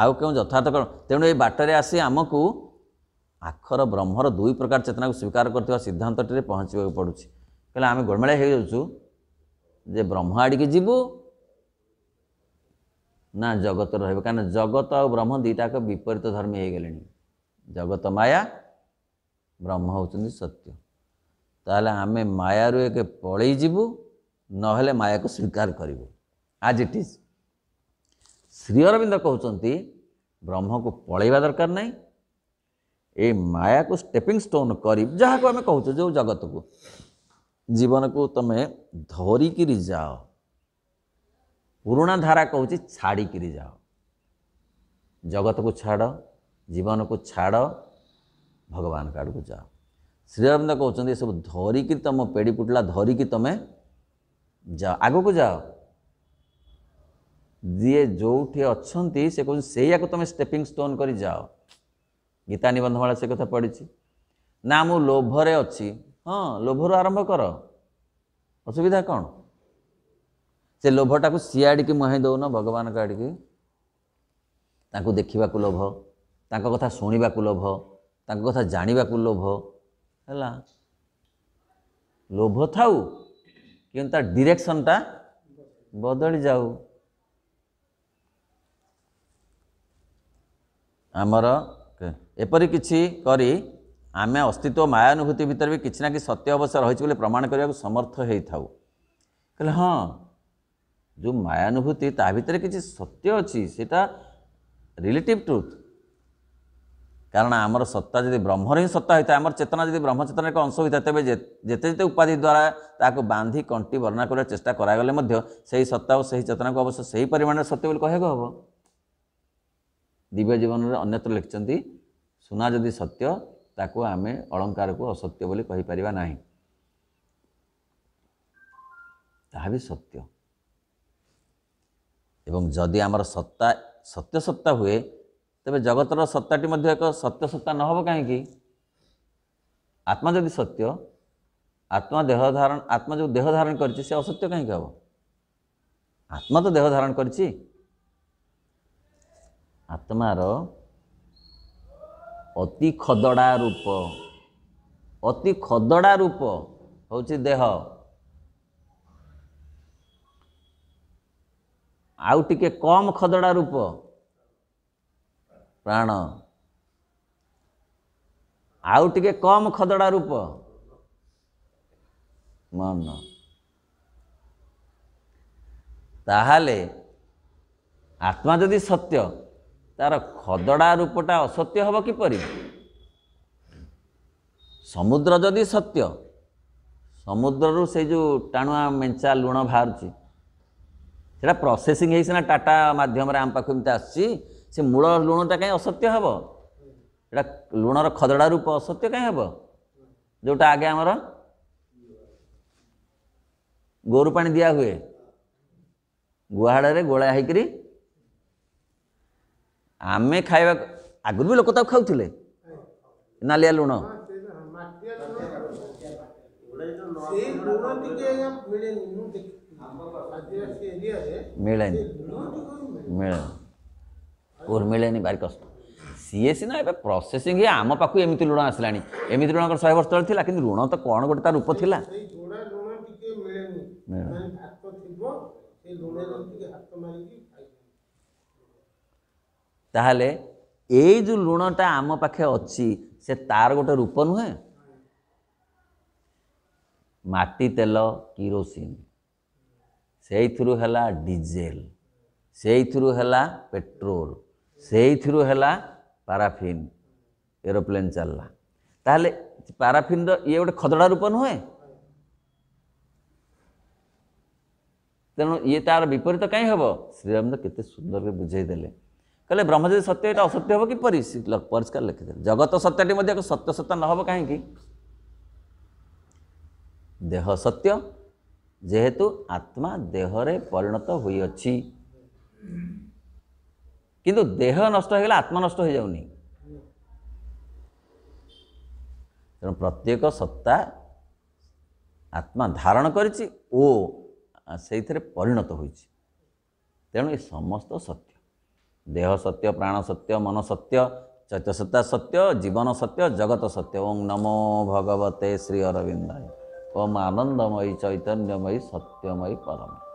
ଆଉ କେଉଁ ଯଥାର୍ଥ କ'ଣ ତେଣୁ ଏଇ ବାଟରେ ଆସି ଆମକୁ ଆଖର ବ୍ରହ୍ମର ଦୁଇ ପ୍ରକାର ଚେତନାକୁ ସ୍ୱୀକାର କରୁଥିବା ସିଦ୍ଧାନ୍ତଟିରେ ପହଞ୍ଚିବାକୁ ପଡ଼ୁଛି କହିଲେ ଆମେ ଗୋଳମେଳା ହେଇଯାଉଛୁ ଯେ ବ୍ରହ୍ମ ଆଡ଼ିକି ଯିବୁ ନା ଜଗତ ରହିବୁ କାହିଁକିନା ଜଗତ ଆଉ ବ୍ରହ୍ମ ଦୁଇଟାକ ବିପରୀତ ଧର୍ମୀ ହେଇଗଲେଣି ଜଗତ ମାୟା ବ୍ରହ୍ମ ହେଉଛନ୍ତି ସତ୍ୟ ତାହେଲେ ଆମେ ମାୟାରୁ ଏକ ପଳେଇଯିବୁ ନହେଲେ ମାୟାକୁ ସ୍ୱୀକାର କରିବୁ as it is Shri Aurobindo କହୁଛନ୍ତି ବ୍ରହ୍ମକୁ ପଳେଇବା ଦରକାର ନାହିଁ ଏଇ ମାୟାକୁ ଷ୍ଟେପିଂ ଷ୍ଟୋନ୍ କରି ଯାହାକୁ ଆମେ କହୁଛୁ ଯେଉଁ ଜଗତକୁ ଜୀବନକୁ ତୁମେ ଧରିକିରି ଯାଅ ପୁରୁଣା ଧାରା କହୁଛି ଛାଡ଼ିକିରି ଯାଅ ଜଗତକୁ ଛାଡ଼ ଜୀବନକୁ ଛାଡ଼ ଭଗବାନଙ୍କ ଆଡ଼କୁ ଯାଅ ଶ୍ରୀଅରବିନ୍ଦ କହୁଛନ୍ତି ଏସବୁ ଧରିକି ତୁମ ପେଡ଼ି ପୁଟିଲା ଧରିକି ତୁମେ ଯାଅ ଆଗକୁ ଯାଅ ଯିଏ ଯେଉଁଠି ଅଛନ୍ତି ସେ କହୁଛନ୍ତି ସେଇଆକୁ ତୁମେ ଷ୍ଟେପିଂ ଷ୍ଟୋନ୍ କରି ଯାଅ ଗୀତା ନିବନ୍ଧମାଳା ସେ କଥା ପଡ଼ିଛି ନା ମୁଁ ଲୋଭରେ ଅଛି ହଁ ଲୋଭରୁ ଆରମ୍ଭ କର ଅସୁବିଧା କ'ଣ ସେ ଲୋଭଟାକୁ ସିଆଡ଼ିକି ମୁହାଇ ଦେଉନ ଭଗବାନଙ୍କ ଆଡ଼ିକି ତାଙ୍କୁ ଦେଖିବାକୁ ଲୋଭ ତାଙ୍କ କଥା ଶୁଣିବାକୁ ଲୋଭ ତାଙ୍କ କଥା ଜାଣିବାକୁ ଲୋଭ ହେଲା ଲୋଭ ଥାଉ କିନ୍ତୁ ତା ଡିରେକ୍ସନଟା ବଦଳି ଯାଉ ଆମର ଏପରି କିଛି କରି ଆମେ ଅସ୍ତିତ୍ୱ ମାୟାନୁଭୂତି ଭିତରେ ବି କିଛି ନା କିଛି ସତ୍ୟ ଅବସ୍ଥା ରହିଛି ବୋଲି ପ୍ରମାଣ କରିବାକୁ ସମର୍ଥ ହେଇଥାଉ କହିଲେ ହଁ ଯେଉଁ ମାୟାନୁଭୂତି ତା ଭିତରେ କିଛି ସତ୍ୟ ଅଛି ସେଇଟା ରିଲେଟିଭ୍ ଟ୍ରୁଥ୍ କାରଣ ଆମର ସତ୍ତା ଯଦି ବ୍ରହ୍ମରେ ହିଁ ସତ୍ତା ହୋଇଥାଏ ଆମର ଚେତନା ଯଦି ବ୍ରହ୍ମଚେତନାର ଏକ ଅଂଶ ହୋଇଥାଏ ତେବେ ଯେତେ ଯେତେ ଉପାଧି ଦ୍ୱାରା ତାହାକୁ ବାନ୍ଧି କଣ୍ଟି ବର୍ଣ୍ଣନା କରିବାର ଚେଷ୍ଟା କରାଗଲେ ମଧ୍ୟ ସେହି ସତ୍ତା ଓ ସେହି ଚେତନାକୁ ଅବଶ୍ୟ ସେହି ପରିମାଣରେ ସତ୍ୟ ବୋଲି କହିବାକୁ ହେବ ଦିବ୍ୟ ଜୀବନରେ ଅନ୍ୟତ୍ର ଲେଖିଛନ୍ତି ସୁନା ଯଦି ସତ୍ୟ ତାକୁ ଆମେ ଅଳଙ୍କାରକୁ ଅସତ୍ୟ ବୋଲି କହିପାରିବା ନାହିଁ ତାହା ବି ସତ୍ୟ ଏବଂ ଯଦି ଆମର ସତ୍ତା ସତ୍ୟ ସତ୍ତା ହୁଏ ତେବେ ଜଗତର ସତ୍ତାଟି ମଧ୍ୟ ଏକ ସତ୍ୟ ସତ୍ତା ନ ହେବ କାହିଁକି ଆତ୍ମା ଯଦି ସତ୍ୟ ଆତ୍ମା ଦେହ ଧାରଣ ଆତ୍ମା ଯେଉଁ ଦେହ ଧାରଣ କରିଛି ସେ ଅସତ୍ୟ କାହିଁକି ହେବ ଆତ୍ମା ତ ଦେହ ଧାରଣ କରିଛି ଆତ୍ମାର ଅତି ଖଦଡ଼ା ରୂପ ଅତି ଖଦଡ଼ା ରୂପ ହେଉଛି ଦେହ ଆଉ ଟିକେ କମ୍ ଖଦଡ଼ା ରୂପ ପ୍ରାଣ ଆଉ ଟିକେ କମ୍ ଖଦଡ଼ା ରୂପ ମନ ତାହେଲେ ଆତ୍ମା ଯଦି ସତ୍ୟ ତା'ର ଖଦଡ଼ା ରୂପଟା ଅସତ୍ୟ ହେବ କିପରି ସମୁଦ୍ର ଯଦି ସତ୍ୟ ସମୁଦ୍ରରୁ ସେ ଯେଉଁ ଟାଣୁଆ ମେଞ୍ଚା ଲୁଣ ବାହାରୁଛି ସେଇଟା ପ୍ରସେସିଂ ହେଇ ସିନା ଟାଟା ମାଧ୍ୟମରେ ଆମ ପାଖକୁ ଏମିତି ଆସୁଛି ସେ ମୂଳ ଲୁଣଟା କାହିଁ ଅସତ୍ୟ ହେବ ଏଇଟା ଲୁଣର ଖଦଡ଼ା ରୂପ ଅସତ୍ୟ କାହିଁ ହେବ ଯେଉଁଟା ଆଗେ ଆମର ଗୋରୁ ପାଣି ଦିଆ ହୁଏ ଗୁହାଳରେ ଗୋଳା ହେଇକିରି ଆମେ ଖାଇବା ଆଗରୁ ବି ଲୋକ ତାକୁ ଖାଉଥିଲେ ନାଲିଆ ଲୁଣ ମିଳେନି ମିଳେନି ଉର୍ମିଳେନି ଭାରି କଷ୍ଟ ସିଏ ସିନା ଏବେ ପ୍ରୋସେସିଂ ହେଇ ଆମ ପାଖକୁ ଏମିତି ଲୁଣ ଆସିଲାଣି ଏମିତି ଲୁଣ ଶହେ ବର୍ଷ ତଳେ ଥିଲା କିନ୍ତୁ ଋଣ ତ କ'ଣ ଗୋଟେ ତା ରୂପ ଥିଲା ତାହେଲେ ଏଇ ଯେଉଁ ଲୁଣଟା ଆମ ପାଖେ ଅଛି ସେ ତାର ଗୋଟେ ରୂପ ନୁହେଁ ମାଟି ତେଲ କିରୋସିନ ସେଇଥିରୁ ହେଲା ଡିଜେଲ ସେଇଥିରୁ ହେଲା ପେଟ୍ରୋଲ ସେଇଥିରୁ ହେଲା ପାରାଫିନ୍ ଏରୋପ୍ଲେନ୍ ଚାଲିଲା ତାହେଲେ ପାରାଫିନ୍ର ଇଏ ଗୋଟେ ଖଦଡ଼ା ରୂପ ନୁହେଁ ତେଣୁ ଇଏ ତା'ର ବିପରୀତ କାହିଁ ହେବ ଶ୍ରୀରାମ କେତେ ସୁନ୍ଦରରେ ବୁଝେଇଦେଲେ କହିଲେ ବ୍ରହ୍ମଜୀ ସତ୍ୟ ଏଇଟା ଅସତ୍ୟ ହେବ କିପରି ପରିଷ୍କାର ଲେଖିଦେଲେ ଜଗତ ସତ୍ୟଟି ମଧ୍ୟ ଏକ ସତ୍ୟ ସତ୍ୟ ନ ହେବ କାହିଁକି ଦେହ ସତ୍ୟ ଯେହେତୁ ଆତ୍ମା ଦେହରେ ପରିଣତ ହୋଇଅଛି କିନ୍ତୁ ଦେହ ନଷ୍ଟ ହୋଇଗଲେ ଆତ୍ମା ନଷ୍ଟ ହୋଇଯାଉନି ତେଣୁ ପ୍ରତ୍ୟେକ ସତ୍ତା ଆତ୍ମା ଧାରଣ କରିଛି ଓ ସେଇଥିରେ ପରିଣତ ହୋଇଛି ତେଣୁ ଏ ସମସ୍ତ ସତ୍ୟ ଦେହ ସତ୍ୟ ପ୍ରାଣ ସତ୍ୟ ମନ ସତ୍ୟ ଚୈତସତା ସତ୍ୟ ଜୀବନ ସତ୍ୟ ଜଗତ ସତ୍ୟ ଓଂ ନମୋ ଭଗବତେ ଶ୍ରୀ ଅରବିନ୍ଦ ଓମ୍ ଆନନ୍ଦମୟୀ ଚୈତନ୍ୟମୟୀ ସତ୍ୟମୟୀ ପରମୟୀ